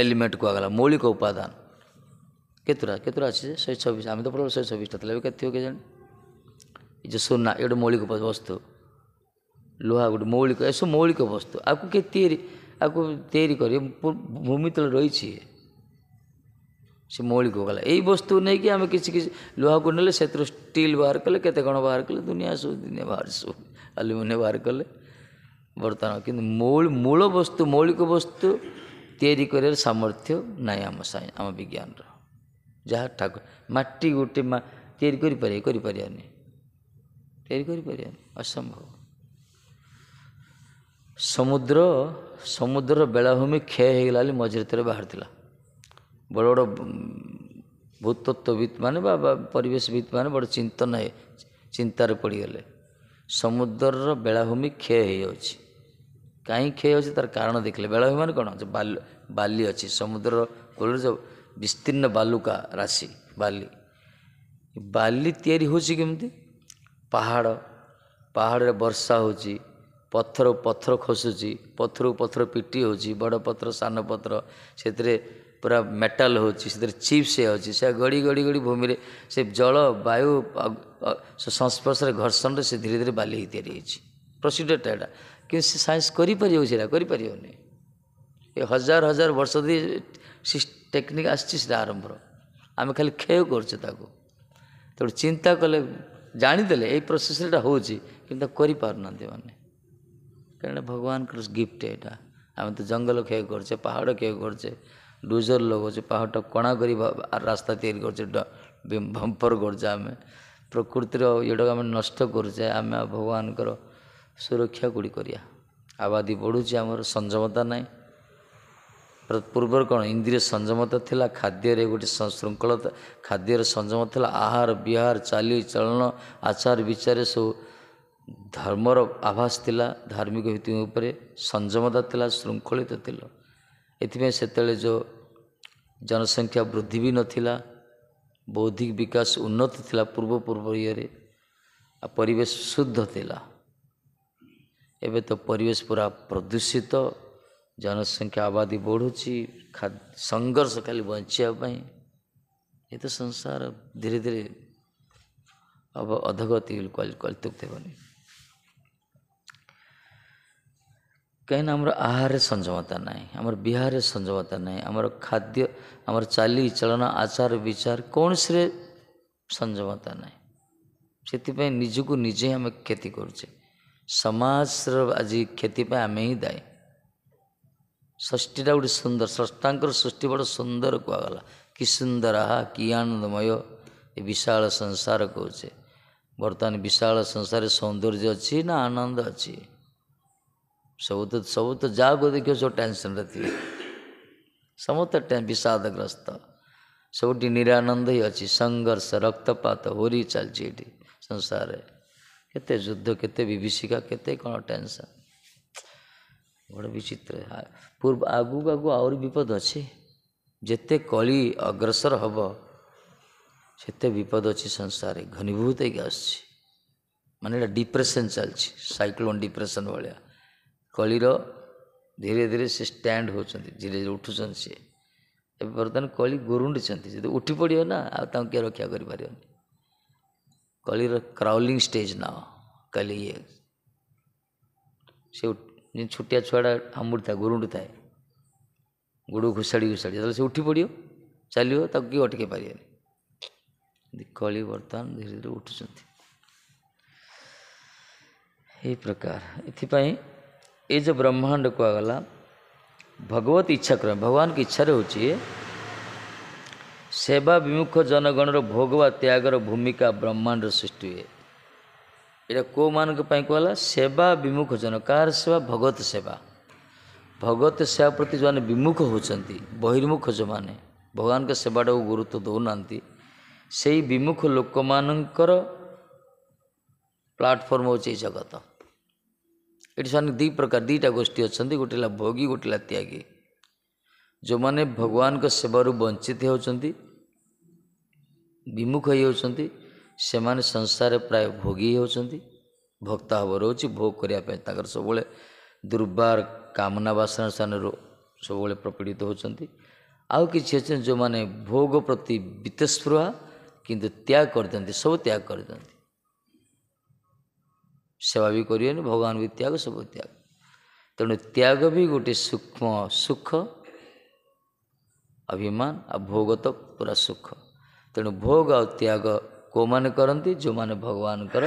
ଏଲିମେଣ୍ଟ କୁହାଗଲା ମୌଳିକ ଉପାଦାନ କେତେଟା କେତେଟା ଅଛି ଯେ ଶହେ ଛବିଶ ଆମେ ତ ପଢ଼ିଲୁ ଶହେ ଛବିଶଟା ଥିଲା ଏବେ କେତେ ଥିବ କେଜାଣି ଏ ଯେଉଁ ସୁନା ଏ ଗୋଟେ ମୌଳିକ ବସ୍ତୁ ଲୁହା ଗୋଟେ ମୌଳିକ ଏସବୁ ମୌଳିକ ବସ୍ତୁ ଆକୁ କିଏ ତିଆରି ଆକୁ ତିଆରି କରି ଭୂମି ତଳେ ରହିଛି ସେ ମୌଳିକ କଲା ଏଇ ବସ୍ତୁ ନେଇକି ଆମେ କିଛି କିଛି ଲୁହାକୁ ନେଲେ ସେଥିରୁ ଷ୍ଟିଲ୍ ବାହାର କଲେ କେତେ କ'ଣ ବାହାର କଲେ ଦୁନିଆ ସବୁ ଦୁନିଆ ବାହାର ସବୁ ଆଲୁମିନିୟମ୍ ବାହାର କଲେ ବର୍ତ୍ତମାନ କିନ୍ତୁ ମୂଳ ମୂଳ ବସ୍ତୁ ମୌଳିକ ବସ୍ତୁ ତିଆରି କରିବାର ସାମର୍ଥ୍ୟ ନାହିଁ ଆମ ଆମ ବିଜ୍ଞାନର ଯାହା ଠାକୁର ମାଟି ଗୋଟେ ତିଆରି କରିପାରିବା କରିପାରିବାନି ତିଆରି କରିପାରିବାନି ଅସମ୍ଭବ ସମୁଦ୍ର ସମୁଦ୍ରର ବେଳାଭୂମି କ୍ଷୟ ହୋଇଗଲା ବୋଲି ମଝିରେ ଥରେ ବାହାରିଥିଲା ବଡ଼ ବଡ଼ ଭୂତତ୍ତ୍ୱବିତ୍ ମାନେ ବା ପରିବେଶବିତ୍ ମାନେ ବଡ଼ ଚିନ୍ତନ ଚିନ୍ତାରେ ପଡ଼ିଗଲେ ସମୁଦ୍ରର ବେଳାଭୂମି କ୍ଷୟ ହୋଇଯାଉଛି କାହିଁ କ୍ଷୟ ହେଉଛି ତା'ର କାରଣ ଦେଖିଲେ ବେଳାଭୂମି ମାନେ କ'ଣ ଯେ ବାଲି ଅଛି ସମୁଦ୍ରର କୂଳରେ ଯେଉଁ ବିସ୍ତୀର୍ଣ୍ଣ ବାଲୁକା ରାଶି ବାଲି ବାଲି ତିଆରି ହେଉଛି କେମିତି ପାହାଡ଼ ପାହାଡ଼ରେ ବର୍ଷା ହେଉଛି ପଥର ପଥର ଖସୁଛି ପଥରକୁ ପଥର ପିଟି ହେଉଛି ବଡ଼ ପଥର ସାନ ପଥର ସେଥିରେ ପୁରା ମେଟାଲ୍ ହେଉଛି ସେଥିରେ ଚିପ୍ସ ହେଉଛି ସେ ଗଡ଼ି ଗଡ଼ି ଗଡ଼ି ଭୂମିରେ ସେ ଜଳ ବାୟୁ ସଂସ୍ପର୍ଶରେ ଘର୍ଷଣରେ ସେ ଧୀରେ ଧୀରେ ବାଲି ହେଇ ତିଆରି ହେଇଛି ପ୍ରୋସିଡ଼ରଟା ଏଇଟା କିନ୍ତୁ ସେ ସାଇନ୍ସ କରିପାରିବ ସେଇଟା କରିପାରିବନି ଏ ହଜାର ହଜାର ବର୍ଷ ଦେଇ ସେ ଟେକ୍ନିକ୍ ଆସିଛି ସେଟା ଆରମ୍ଭର ଆମେ ଖାଲି କ୍ଷୟ କରୁଛେ ତାକୁ ତେଣୁ ଚିନ୍ତା କଲେ ଜାଣିଦେଲେ ଏଇ ପ୍ରୋସେସ୍ରେ ଏଇଟା ହେଉଛି କିନ୍ତୁ ତାକୁ କରିପାରୁନାହାନ୍ତି ମାନେ କାରଣ ଭଗବାନଙ୍କର ଗିଫ୍ଟ ଏଇଟା ଆମେ ତ ଜଙ୍ଗଲ କ୍ଷୟ କରୁଛେ ପାହାଡ଼ କ୍ଷୟ କରୁଛେ ଡୁଜର ଲଗାଉଛେ ପାହାଡ଼ କଣା କରି ରାସ୍ତା ତିଆରି କରୁଛେ ଭମ୍ପର କରୁଛେ ଆମେ ପ୍ରକୃତିର ଏଇଟାକୁ ଆମେ ନଷ୍ଟ କରୁଛେ ଆମେ ଆଉ ଭଗବାନଙ୍କର ସୁରକ୍ଷା କୁଡ଼ି କରିବା ଆବାଦି ବଢ଼ୁଛି ଆମର ସଂଯମତା ନାହିଁ ପୂର୍ବରୁ କ'ଣ ଇନ୍ଦ୍ରିୟ ସଂଯମତା ଥିଲା ଖାଦ୍ୟରେ ଗୋଟେ ଶୃଙ୍ଖଳତା ଖାଦ୍ୟରେ ସଂଯମ ଥିଲା ଆହାର ବିହାର ଚାଲିଚଳନ ଆଚାର ବିଚାର ସବୁ ଧର୍ମର ଆଭାସ ଥିଲା ଧାର୍ମିକ ଭିତ୍ତି ଉପରେ ସଂଯମତା ଥିଲା ଶୃଙ୍ଖଳିତ ଥିଲା ଏଥିପାଇଁ ସେତେବେଳେ ଯେଉଁ ଜନସଂଖ୍ୟା ବୃଦ୍ଧି ବି ନଥିଲା ବୌଦ୍ଧିକ ବିକାଶ ଉନ୍ନତି ଥିଲା ପୂର୍ବ ପୂର୍ବ ଇଏରେ ଆଉ ପରିବେଶ ଶୁଦ୍ଧ ଥିଲା ଏବେ ତ ପରିବେଶ ପୁରା ପ୍ରଦୂଷିତ ଜନସଂଖ୍ୟା ଆବାଦୀ ବଢ଼ୁଛି ସଂଘର୍ଷ ଖାଲି ବଞ୍ଚିବା ପାଇଁ ଏ ତ ସଂସାର ଧୀରେ ଧୀରେ ଅଧଗତି କଲତୁକ୍ତ ହେବନି କାହିଁକିନା ଆମର ଆହାରରେ ସଂଯମତା ନାହିଁ ଆମର ବିହାରରେ ସଂଯମତା ନାହିଁ ଆମର ଖାଦ୍ୟ ଆମର ଚାଲିଚଳନ ଆଚାର ବିଚାର କୌଣସିରେ ସଂଯମତା ନାହିଁ ସେଥିପାଇଁ ନିଜକୁ ନିଜେ ଆମେ କ୍ଷତି କରୁଛେ ସମାଜର ଆଜି କ୍ଷତି ପାଇଁ ଆମେ ହିଁ ଦାୟୀ ଷଷ୍ଠୀଟା ଗୋଟେ ସୁନ୍ଦର ଷଷ୍ଠାଙ୍କର ସୃଷ୍ଟି ବଡ଼ ସୁନ୍ଦର କୁହାଗଲା କି ସୁନ୍ଦର ଆହା କି ଆନନ୍ଦମୟ ଏ ବିଶାଳ ସଂସାର କହୁଛେ ବର୍ତ୍ତମାନ ବିଶାଳ ସଂସାରରେ ସୌନ୍ଦର୍ଯ୍ୟ ଅଛି ନା ଆନନ୍ଦ ଅଛି सब तो सब तो जागो देखियो सब टेंशन रहती है समस्त टें विषादग्रस्त ସବୁଠି ନିରାନନ୍ଦ ହିଁ ଅଛି ସଂଘର୍ଷ ରକ୍ତପାତ ହୋରି ଚାଲିଛି ଏଠି ସଂସାରରେ କେତେ ଯୁଦ୍ଧ କେତେ ବିଭୀଷିକା କେତେ କ'ଣ ଟେନସନ୍ ବଡ଼ ବିଚିତ୍ର ପୂର୍ବ ଆଗକୁ ଆଗକୁ ଆହୁରି ବିପଦ ଅଛି ଯେତେ କଳି ଅଗ୍ରସର ହେବ ସେତେ ବିପଦ ଅଛି ସଂସାରରେ ଘନୀଭୂତ ହେଇକି ଆସୁଛି ମାନେ ଏଇଟା ଡିପ୍ରେସନ୍ ଚାଲିଛି ସାଇକ୍ଲୋନ୍ ଡିପ୍ରେସନ୍ ଭଳିଆ କଳିର ଧୀରେ ଧୀରେ ସେ ଷ୍ଟାଣ୍ଡ ହେଉଛନ୍ତି ଧୀରେ ଧୀରେ ଉଠୁଛନ୍ତି ସେ ଏବେ ବର୍ତ୍ତମାନ କଳି ଗୁରୁଣ୍ଡିଛନ୍ତି ଯଦି ଉଠି ପଡ଼ିବ ନା ଆଉ ତାଙ୍କୁ କିଏ ରକ୍ଷା କରିପାରିବନି କଳିର କ୍ରାଉଲିଂ ଷ୍ଟେଜ୍ ନା କଲି ଇଏ ସେ ଯେମିତି ଛୋଟିଆ ଛୁଆଟା ହାମୁଡ଼ି ଥାଏ ଗୁରୁଣ୍ଡୁ ଥାଏ ଗୋଡ଼ ଘୁଷାଡ଼ି ଘୁଷାଡ଼ି ଯେତେବେଳେ ସେ ଉଠି ପଡ଼ିବ ଚାଲିବ ତାକୁ କିଏ ଅଟକାଇ ପାରିବେନି କଳି ବର୍ତ୍ତମାନ ଧୀରେ ଧୀରେ ଉଠୁଛନ୍ତି ଏହି ପ୍ରକାର ଏଥିପାଇଁ ଏ ଯେଉଁ ବ୍ରହ୍ମାଣ୍ଡ କୁହାଗଲା ଭଗବତ ଇଚ୍ଛା କ୍ରମେ ଭଗବାନଙ୍କ ଇଚ୍ଛାରେ ହେଉଛି ସେବା ବିମୁଖ ଜନଗଣର ଭୋଗ ବା ତ୍ୟାଗର ଭୂମିକା ବ୍ରହ୍ମାଣ୍ଡର ସୃଷ୍ଟି ହୁଏ ଏଇଟା କେଉଁମାନଙ୍କ ପାଇଁ କୁହାଗଲା ସେବା ବିମୁଖ ଜନ କାହାର ସେବା ଭଗବତ ସେବା ଭଗବତ ସେବା ପ୍ରତି ଯେଉଁମାନେ ବିମୁଖ ହେଉଛନ୍ତି ବହିର୍ମୁଖ ଯେଉଁମାନେ ଭଗବାନଙ୍କ ସେବାଟାକୁ ଗୁରୁତ୍ୱ ଦେଉନାହାନ୍ତି ସେଇ ବିମୁଖ ଲୋକମାନଙ୍କର ପ୍ଲାଟଫର୍ମ ହେଉଛି ଏଇ ଜଗତ ଏଠି ସ୍ୱାମୀ ଦୁଇ ପ୍ରକାର ଦୁଇଟା ଗୋଷ୍ଠୀ ଅଛନ୍ତି ଗୋଟେ ହେଲା ଭୋଗୀ ଗୋଟେ ହେଲା ତ୍ୟାଗୀ ଯେଉଁମାନେ ଭଗବାନଙ୍କ ସେବାରୁ ବଞ୍ଚିତ ହେଉଛନ୍ତି ବିମୁଖ ହୋଇଯାଉଛନ୍ତି ସେମାନେ ସଂସାରରେ ପ୍ରାୟ ଭୋଗୀ ହେଉଛନ୍ତି ଭକ୍ତ ଭାବ ରହୁଛି ଭୋଗ କରିବା ପାଇଁ ତାଙ୍କର ସବୁବେଳେ ଦୁର୍ବାର କାମନା ବାସନା ସ୍ଥାନରୁ ସବୁବେଳେ ପ୍ରପୀଡ଼ିତ ହେଉଛନ୍ତି ଆଉ କିଛି ଅଛନ୍ତି ଯେଉଁମାନେ ଭୋଗ ପ୍ରତି ବିତସ୍ପୃହା କିନ୍ତୁ ତ୍ୟାଗ କରିଦିଅନ୍ତି ସବୁ ତ୍ୟାଗ କରିଦିଅନ୍ତି ସେବା ବି କରିବେନି ଭଗବାନ ବି ତ୍ୟାଗ ସବୁ ତ୍ୟାଗ ତେଣୁ ତ୍ୟାଗ ବି ଗୋଟେ ସୂକ୍ଷ୍ମ ସୁଖ ଅଭିମାନ ଆଉ ଭୋଗ ତ ପୁରା ସୁଖ ତେଣୁ ଭୋଗ ଆଉ ତ୍ୟାଗ କେଉଁମାନେ କରନ୍ତି ଯେଉଁମାନେ ଭଗବାନଙ୍କର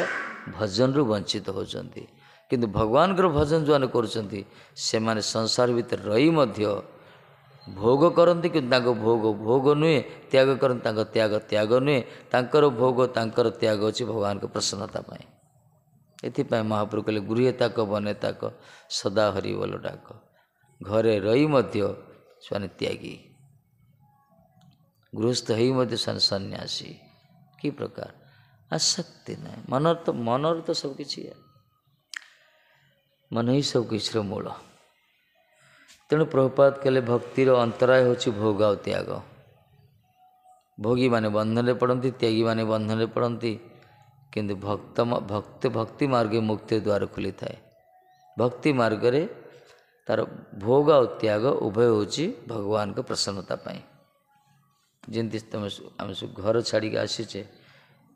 ଭଜନରୁ ବଞ୍ଚିତ ହେଉଛନ୍ତି କିନ୍ତୁ ଭଗବାନଙ୍କର ଭଜନ ଯେଉଁମାନେ କରୁଛନ୍ତି ସେମାନେ ସଂସାର ଭିତରେ ରହି ମଧ୍ୟ ଭୋଗ କରନ୍ତି କିନ୍ତୁ ତାଙ୍କ ଭୋଗ ଭୋଗ ନୁହେଁ ତ୍ୟାଗ କରନ୍ତି ତାଙ୍କ ତ୍ୟାଗ ତ୍ୟାଗ ନୁହେଁ ତାଙ୍କର ଭୋଗ ତାଙ୍କର ତ୍ୟାଗ ଅଛି ଭଗବାନଙ୍କ ପ୍ରସନ୍ନତା ପାଇଁ ଏଥିପାଇଁ ମହାପ୍ରଭୁ କହିଲେ ଗୃହେ ତାକ ବନେ ତାକ ସଦା ହରିବୋଲ ଡାକ ଘରେ ରହି ମଧ୍ୟ ସେମାନେ ତ୍ୟାଗୀ ଗୃହସ୍ଥ ହେଇ ମଧ୍ୟ ସେମାନେ ସନ୍ନ୍ୟାସୀ କି ପ୍ରକାର ଆସକ୍ତି ନାହିଁ ମନର ତ ମନର ତ ସବୁକିଛି ମନ ହିଁ ସବୁକିଛିର ମୂଳ ତେଣୁ ପ୍ରଭୁପାତ କହିଲେ ଭକ୍ତିର ଅନ୍ତରାୟ ହେଉଛି ଭୋଗ ଆଉ ତ୍ୟାଗ ଭୋଗୀମାନେ ବନ୍ଧନରେ ପଡ଼ନ୍ତି ତ୍ୟାଗୀମାନେ ବନ୍ଧନରେ ପଡ଼ନ୍ତି କିନ୍ତୁ ଭକ୍ତ ଭକ୍ତି ଭକ୍ତି ମାର୍ଗେ ମୁକ୍ତି ଦ୍ୱାର ଖୋଲିଥାଏ ଭକ୍ତି ମାର୍ଗରେ ତାର ଭୋଗ ଆଉ ତ୍ୟାଗ ଉଭୟ ହେଉଛି ଭଗବାନଙ୍କ ପ୍ରସନ୍ନତା ପାଇଁ ଯେମିତି ତମେ ଆମେ ସବୁ ଘର ଛାଡ଼ିକି ଆସିଛେ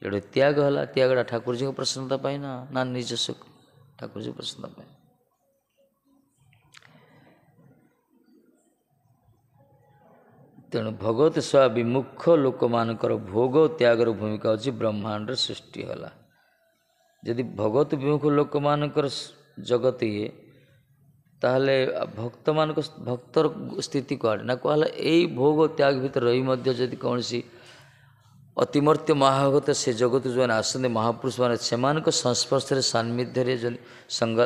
ଏଠି ତ୍ୟାଗ ହେଲା ତ୍ୟାଗଟା ଠାକୁରଜୀଙ୍କ ପ୍ରସନ୍ନତା ପାଇଁ ନା ନା ନିଜସ୍ୱ ଠାକୁରଜୀ ପ୍ରସନ୍ନତା ପାଇଁ ତେଣୁ ଭଗବତ ସେବା ବିମୁଖ ଲୋକମାନଙ୍କର ଭୋଗ ତ୍ୟାଗର ଭୂମିକା ହେଉଛି ବ୍ରହ୍ମାଣ୍ଡର ସୃଷ୍ଟି ହେଲା ଯଦି ଭଗବତ ବିମୁଖ ଲୋକମାନଙ୍କର ଜଗତ ଇଏ ତାହେଲେ ଭକ୍ତମାନଙ୍କ ଭକ୍ତର ସ୍ଥିତି କୁଆଡ଼େ ନା କୁହାହେଲା ଏଇ ଭୋଗ ତ୍ୟାଗ ଭିତରେ ରହି ମଧ୍ୟ ଯଦି କୌଣସି ଅତିମର୍ତ୍ତ୍ୟ ମହାଭଗତ ସେ ଜଗତ ଯେଉଁମାନେ ଆସନ୍ତି ମହାପୁରୁଷମାନେ ସେମାନଙ୍କ ସଂସ୍ପର୍ଶରେ ସାନ୍ନିଧ୍ୟରେ ଯଦି ସଙ୍ଗ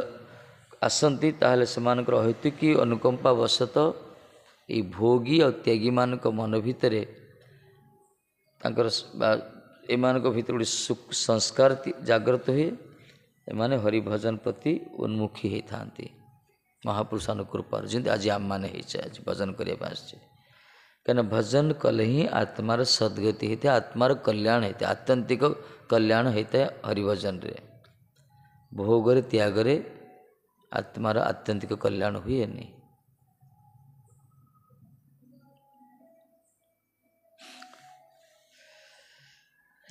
ଆସନ୍ତି ତାହେଲେ ସେମାନଙ୍କର ହୈତୁକୀ ଅନୁକମ୍ପା ବଶତଃ ଏଇ ଭୋଗୀ ଆଉ ତ୍ୟାଗୀମାନଙ୍କ ମନ ଭିତରେ ତାଙ୍କର ଏମାନଙ୍କ ଭିତରେ ଗୋଟେ ସଂସ୍କାର ଜାଗ୍ରତ ହୁଏ ଏମାନେ ହରିଭଜନ ପ୍ରତି ଉନ୍ମୁଖୀ ହୋଇଥାନ୍ତି ମହାପୁରୁଷାନୁ କୃପାରୁ ଯେମିତି ଆଜି ଆମମାନେ ହେଇଛେ ଆଜି ଭଜନ କରିବା ପାଇଁ ଆସିଛେ କାହିଁକିନା ଭଜନ କଲେ ହିଁ ଆତ୍ମାର ସଦ୍ଗତି ହେଇଥାଏ ଆତ୍ମାର କଲ୍ୟାଣ ହେଇଥାଏ ଆତ୍ୟନ୍ତିକ କଲ୍ୟାଣ ହେଇଥାଏ ହରିଭଜନରେ ଭୋଗରେ ତ୍ୟାଗରେ ଆତ୍ମାର ଆତ୍ୟନ୍ତିକ କଲ୍ୟାଣ ହୁଏନି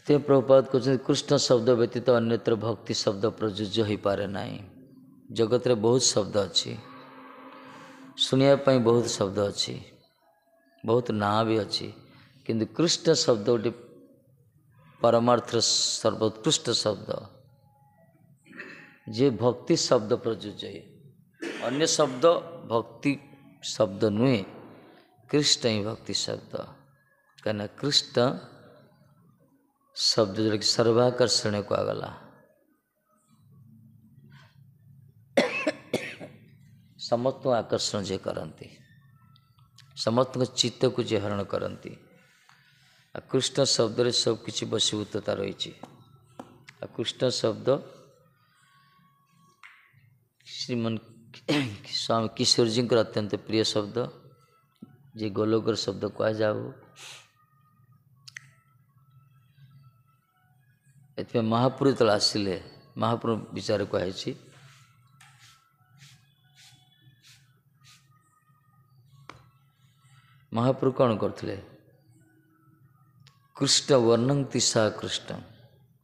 તે પ્રભુપાદ કହୁଛନ୍ତି કૃષ્ଣ શબ્ଦ ବ୍ୟତୀତ ଅନ୍ୟତ୍ର ଭକ୍ତି ଶବ୍ଦ ପ୍ରଯୁଜ୍ୟ ହୋଇପାରେ ନାହିଁ ଜଗତରେ ବହୁତ ଶବ୍ଦ ଅଛି ଶୁଣିବା ପାଇଁ ବହୁତ ଶବ୍ଦ ଅଛି ବହୁତ ନାଁ ବି ଅଛି କିନ୍ତୁ କୃଷ୍ଣ ଶବ୍ଦ ଗୋଟେ ପରମାର୍ଥ ସର୍ବୋତ୍କୃଷ୍ଟ ଶବ୍ଦ ଯିଏ ଭକ୍ତି ଶବ୍ଦ ପ୍ରଯୁଜ୍ୟ ଅନ୍ୟ ଶବ୍ଦ ଭକ୍ତି ଶବ୍ଦ ନୁହେଁ କୃଷ୍ଣ ହିଁ ଭକ୍ତି ଶବ୍ଦ କାହିଁକିନା କୃଷ୍ଣ शब्द सर्वाकर्षण को आगला समस्त आकर्षण जे करती समस्त चित्त को जे हरण करती कृष्ण शब्द रे सब किसी बसीभूतता रही कृष्ण शब्द श्रीमन स्वामी किशोरजी अत्यंत प्रिय शब्द जे गोलोकर शब्द कह जाऊ ଏଥିପାଇଁ ମହାପୁରୁ ଯେତେବେଳେ ଆସିଲେ ମହାପୁରୁ ବିଚାର କୁହାଯାଇଛି ମହାପୁରୁ କ'ଣ କରୁଥିଲେ କୃଷ୍ଣ ବର୍ଣ୍ଣ ତିଷା କୃଷ୍ଣ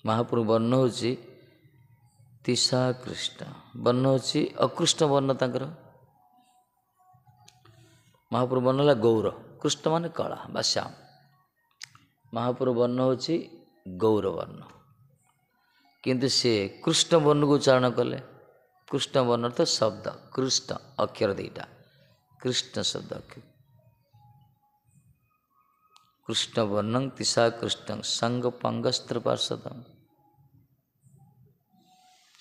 ମହାପୁରୁ ବର୍ଣ୍ଣ ହେଉଛି ତିଷା କୃଷ୍ଣ ବର୍ଣ୍ଣ ହେଉଛି ଅକୃଷ୍ଟ ବର୍ଣ୍ଣ ତାଙ୍କର ମହାପୁରୁ ବର୍ଣ୍ଣ ହେଲା ଗୌର କୃଷ୍ଣ ମାନେ କଳା ବା ଶ୍ୟାମ ମହାପୁରୁ ବର୍ଣ୍ଣ ହେଉଛି ଗୌରବର୍ଣ୍ଣ किंतु से कृष्ण वर्ण को उच्चारण कले कृष्ण वर्ण अर्थ शब्द कृष्ण अक्षर दीटा कृष्ण शब्द अक्षर कृष्ण वर्णं तिशा कृष्ण संग पंगस्त्र पार्षद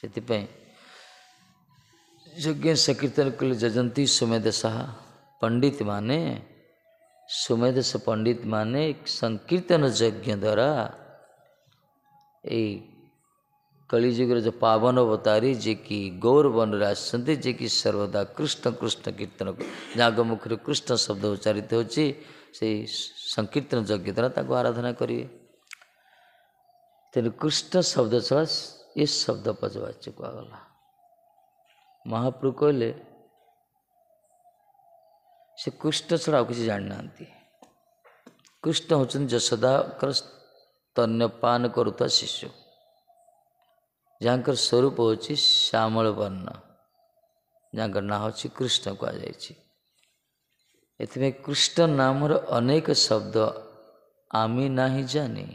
से यज्ञ संकीर्तन के लिए जजंती सुमेधस पंडित माने सुमेधस पंडित माने संकीर्तन यज्ञ द्वारा ये ಕಳಿಜುಗರ ಜ ಪಾವನವತಾರಿ ಜೇಕಿ ಗೌರ ವನರಾಜ ಸಂತೆ ಜೇಕಿ ಸರ್ವದಾ ಕೃಷ್ಣ ಕೃಷ್ಣ ಕೀರ್ತನ ଯାହାଙ୍କ ମୁଖରୁ କୃଷ୍ଣ ଶବ୍ଦ ଉଚ୍ଚାରିତ ହେଉଛି ସେଇ ସଂକୀର୍ତ୍ତନ ଯଜ୍ଞ ଦ୍ୱାରା ତାକୁ ଆରାଧନା କରିବେ ତେଣୁ କୃଷ୍ଣ ଶବ୍ଦ ଛଡ଼ା ଏ ଶବ୍ଦ ପଚବାଚ୍ୟ କୁହାଗଲା ମହାପ୍ରଭୁ କହିଲେ ସେ କୃଷ୍ଣ ଛଡ଼ା ଆଉ କିଛି ଜାଣିନାହାନ୍ତି କୃଷ୍ଣ ହେଉଛନ୍ତି ଯଶୋଦାଙ୍କର ସ୍ତନ୍ୟପାନ କରୁଥିବା ଶିଶୁ જ્યાં સ્વરૂપ હોચી શ્યામળવર્ણ ଯାହାଙ୍କର ନାଁ ହେଉଛି କୃଷ୍ଣ କୁହାଯାଇଛି ଏଥିପାଇଁ କୃଷ୍ଣ ନାମର ଅନେକ ଶବ୍ଦ ଆମେ ନାହିଁ ଜାନି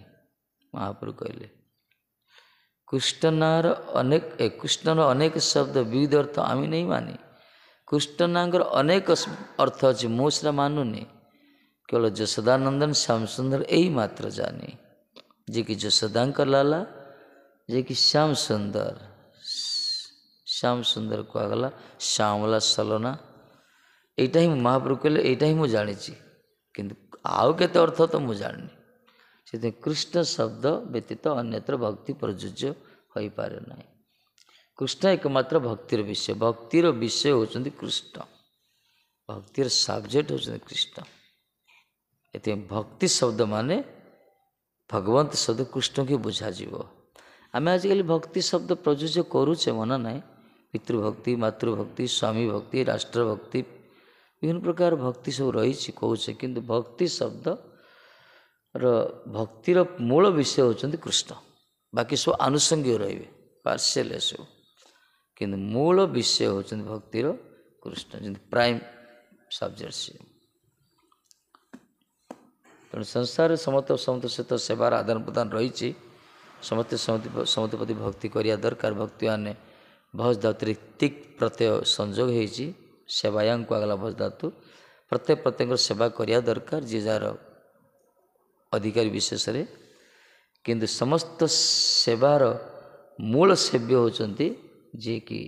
ମହାପ୍ରଭୁ କହିଲେ କୃଷ୍ଣ ନାଁର ଅନେକ କୃଷ୍ଣର ଅନେକ ଶବ୍ଦ ବିବିଧ ଅର୍ଥ ଆମେ ନେଇ ମାନି କୃଷ୍ଣ ନାଙ୍କର ଅନେକ ଅର୍ଥ ଅଛି ମୁଁ ସେଟା ମାନୁନି କେବଳ ଯଶୋଦାନନ୍ଦନ ଶ୍ୟାମସୁନ୍ଦର ଏଇ ମାତ୍ର ଜାନି ଯିଏକି ଯଶୋଦାଙ୍କ ଲାଲା जे कि श्याम सुंदर श्याम सुंदर कुहगला श्यामला सलोना ଏଇଟା ହିଁ ମହାପ୍ରଭୁ କହିଲେ ଏଇଟା ହିଁ ମୁଁ ଜାଣିଛି କିନ୍ତୁ ଆଉ କେତେ ଅର୍ଥ ତ ମୁଁ ଜାଣିନି ସେଥିପାଇଁ କୃଷ୍ଣ ଶବ୍ଦ ବ୍ୟତୀତ ଅନ୍ୟତ୍ର ଭକ୍ତି ପ୍ରଯୁଜ୍ୟ ହୋଇପାରେ ନାହିଁ କୃଷ୍ଣ ଏକମାତ୍ର ଭକ୍ତିର ବିଷୟ ଭକ୍ତିର ବିଷୟ ହେଉଛନ୍ତି କୃଷ୍ଣ ଭକ୍ତିର ସବଜେକ୍ଟ ହେଉଛନ୍ତି କୃଷ୍ଣ ଏଥିପାଇଁ ଭକ୍ତି ଶବ୍ଦ ମାନେ ଭଗବନ୍ତ ଶବ୍ଦ କୃଷ୍ଣଙ୍କୁ ବୁଝାଯିବ ଆମେ ଆଜିକାଲି ଭକ୍ତି ଶବ୍ଦ ପ୍ରଯୁଜ୍ୟ କରୁଛେ ମନେ ନାହିଁ ପିତୃଭକ୍ତି ମାତୃଭକ୍ତି ସ୍ୱାମୀ ଭକ୍ତି ରାଷ୍ଟ୍ରଭକ୍ତି ବିଭିନ୍ନ ପ୍ରକାର ଭକ୍ତି ସବୁ ରହିଛି କହୁଛେ କିନ୍ତୁ ଭକ୍ତି ଶବ୍ଦର ଭକ୍ତିର ମୂଳ ବିଷୟ ହେଉଛନ୍ତି କୃଷ୍ଣ ବାକି ସବୁ ଆନୁଷଙ୍ଗିକ ରହିବେ ପାର୍ସିଆଲ ଏସବୁ କିନ୍ତୁ ମୂଳ ବିଷୟ ହେଉଛନ୍ତି ଭକ୍ତିର କୃଷ୍ଣ ଯେମିତି ପ୍ରାଇମ୍ ସବଜେକ୍ଟ ସିଏ ତେଣୁ ସଂସାରରେ ସମସ୍ତ ସମସ୍ତ ସହିତ ସେବାର ଆଦାନ ପ୍ରଦାନ ରହିଛି ସମସ୍ତେ ସମତିପତି ଭକ୍ତି କରିବା ଦରକାର ଭକ୍ତିମାନେ ଭଜ ଧାତୁରେ ତିକ୍ ପ୍ରତ୍ୟୟ ସଂଯୋଗ ହେଇଛି ସେବାୟାଙ୍କୁ ଆଗଲା ଭଜ ଧାତୁ ପ୍ରତ୍ୟେକ ପ୍ରତ୍ୟେକଙ୍କର ସେବା କରିବା ଦରକାର ଯିଏ ଯାହାର ଅଧିକାରୀ ବିଶେଷରେ କିନ୍ତୁ ସମସ୍ତ ସେବାର ମୂଳ ସେବ୍ୟ ହେଉଛନ୍ତି ଯିଏକି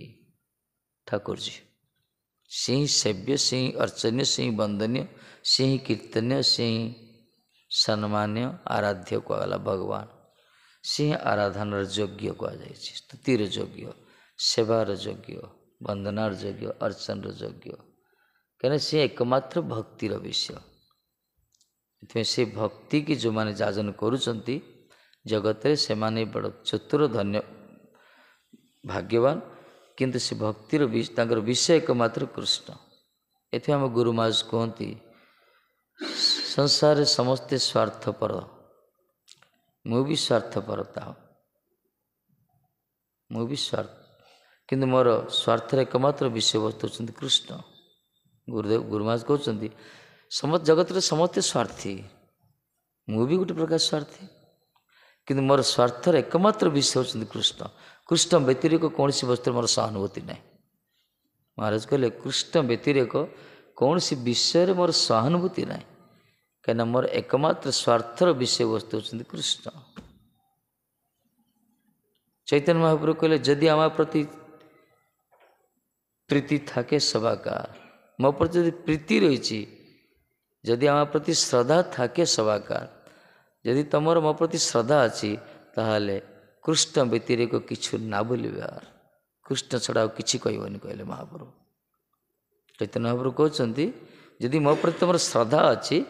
ଠାକୁରଜୀ सिंह सेव्य सिंह अर्चन्य सिंह वंदनीय सिंह कीर्तन्य सिंह सम्मान्य आराध्य को अगला भगवान સિંહ आराधनार यज्ञ કુહાય છે સ્તુતિર યોગ્ય સેવાર યોગ્ય વંદનાર યોગ્ય અર્ચનર યોગ્ય कहने से भक्तिर विषय इतने से भक्ति की जो मैंने जाजन करुँच जगत से माने बड़ चतुर धन्य भाग्यवान किंतु से भक्तिर विषय एकम्र कृष्ण ये गुरु गुरुमाज कहती संसार समस्ते स्वार्थपर ମୁଁ ବି ସ୍ୱାର୍ଥପରତା ମୁଁ ବି ସ୍ୱାର୍ଥ କିନ୍ତୁ ମୋର ସ୍ୱାର୍ଥର ଏକମାତ୍ର ବିଷୟବସ୍ତୁ ହେଉଛନ୍ତି କୃଷ୍ଣ ଗୁରୁଦେବ ଗୁରୁ ଗୁରୁମାଜ କହୁଛନ୍ତି ସମସ୍ତ ଜଗତରେ ସମସ୍ତେ ସ୍ୱାର୍ଥୀ ମୁଁ ବି ଗୋଟେ ପ୍ରକାର ସ୍ୱାର୍ଥୀ କିନ୍ତୁ ମୋର ସ୍ୱାର୍ଥର ଏକମାତ୍ର ବିଷୟ ହେଉଛନ୍ତି କୃଷ୍ଣ କୃଷ୍ଣ ବ୍ୟତିରେକ କୌଣସି ବସ୍ତୁରେ ମୋର ସହାନୁଭୂତି ନାହିଁ ମହାରାଜ କହିଲେ କୃଷ୍ଣ ବ୍ୟତିରେକ କୌଣସି ବିଷୟରେ ମୋର ସହାନୁଭୂତି ନାହିଁ कहीँ एकमात्र एकमत्र विषय वस्तु हुन्छ कृष्ण चैतन्य चैतन् महापुरु कि आमा प्रीति थाके सभाकार मो प्रति प्रीति रही जदि प्रति श्रद्धा थाके प्रति श्रद्धा मद्धा अच्छा कृष्ण को व्यतिरिक ना भुल कृष्ण छ कि महाप्रभु चैतन्य महाप्रभु चैत्यु जदि मो प्रति त श्रद्धा अचि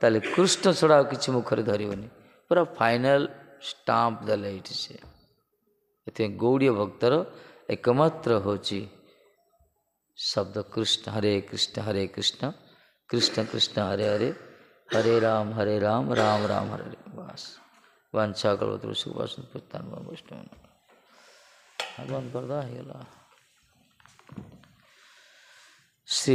ତାହେଲେ କୃଷ୍ଣ ଛଡ଼ା ଆଉ କିଛି ମୁଖରେ ଧରିବନି ପୁରା ଫାଇନାଲ୍ ଷ୍ଟାମ୍ପ ଦେଲେ ଏଇଠି ସେ ଏଥିପାଇଁ ଗୌଡ଼ୀୟ ଭକ୍ତର ଏକମାତ୍ର ହେଉଛି ଶବ୍ଦ କୃଷ୍ଣ ହରେ କୃଷ୍ଣ ହରେ କୃଷ୍ଣ କୃଷ୍ଣ କୃଷ୍ଣ ହରେ ହରେ ହରେ ରାମ ହରେ ରାମ ରାମ ରାମ ହରେ ହରେ ବାସ ବାଞ୍ଛା କଳବତରୁ ସୁବାସନ ପୁସ୍ତାନ ବୈଷ୍ଣବ ବନ୍ଦ କରିଦେବା ହେଇଗଲା ଶ୍ରୀ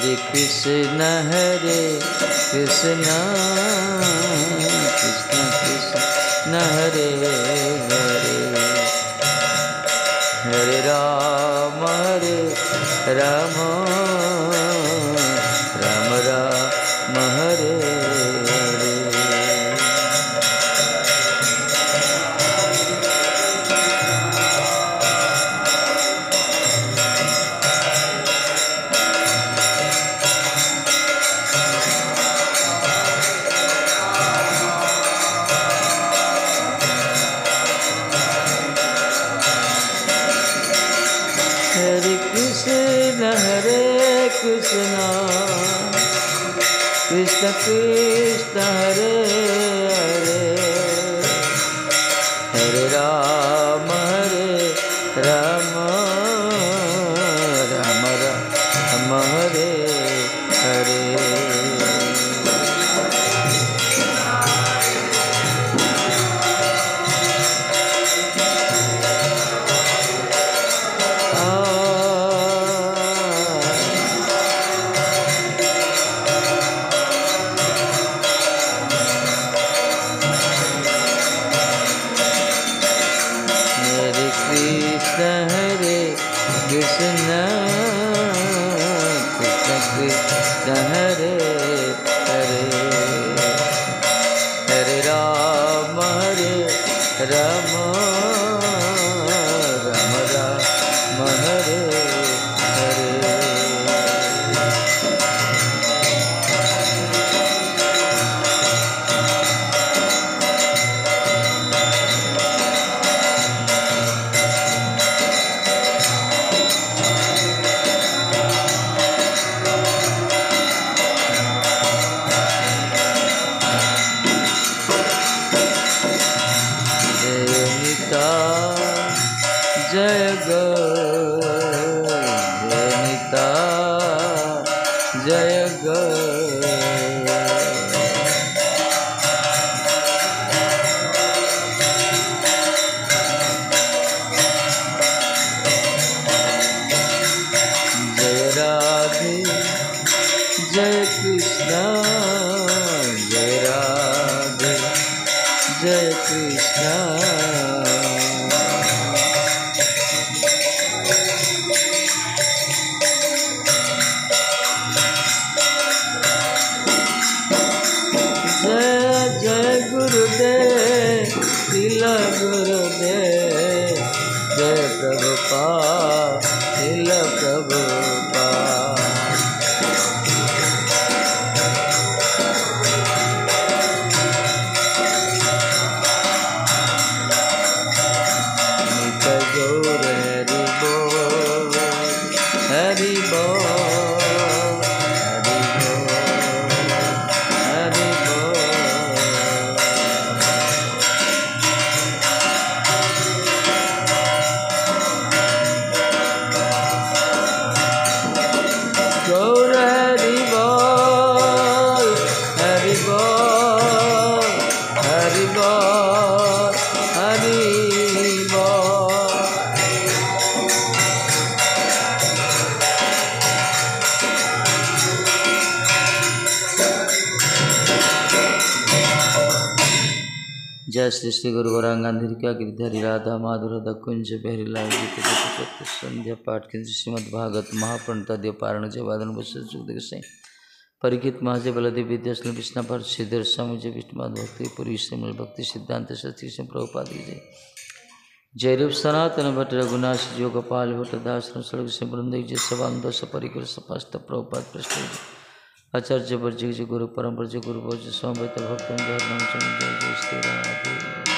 हरे कृष्ण हरे कृष्ण कृष्ण कृष्ण हरे हरे हरे राम हरे राम 这个。श्री गुरु गौरांगाधिका गिरधरी राधा माधुरदा कुंज बहरीलाल गीत संध्या पाठ के श्रीमद भागवत महाप्रणता देव पारण जय वादन सुखदेव सिंह परिकित महाजय बलदेव विद्याश्री विष्णा पर श्रीधर स्वामी जय विष्णुपाद भक्ति पूरी श्रीमल भक्ति सिद्धांत सती से प्रभुपाद जय रूप सनातन भट्ट रघुनाश योग गोपाल भट्ट दास सड़क से वृंद जय सवांग दस परिकर सपास्त प्रभुपाद प्रश्न आचार्य वर्जी गुरु परम वर्जी गुरु भोज स्वामी भक्त जय जय श्री राम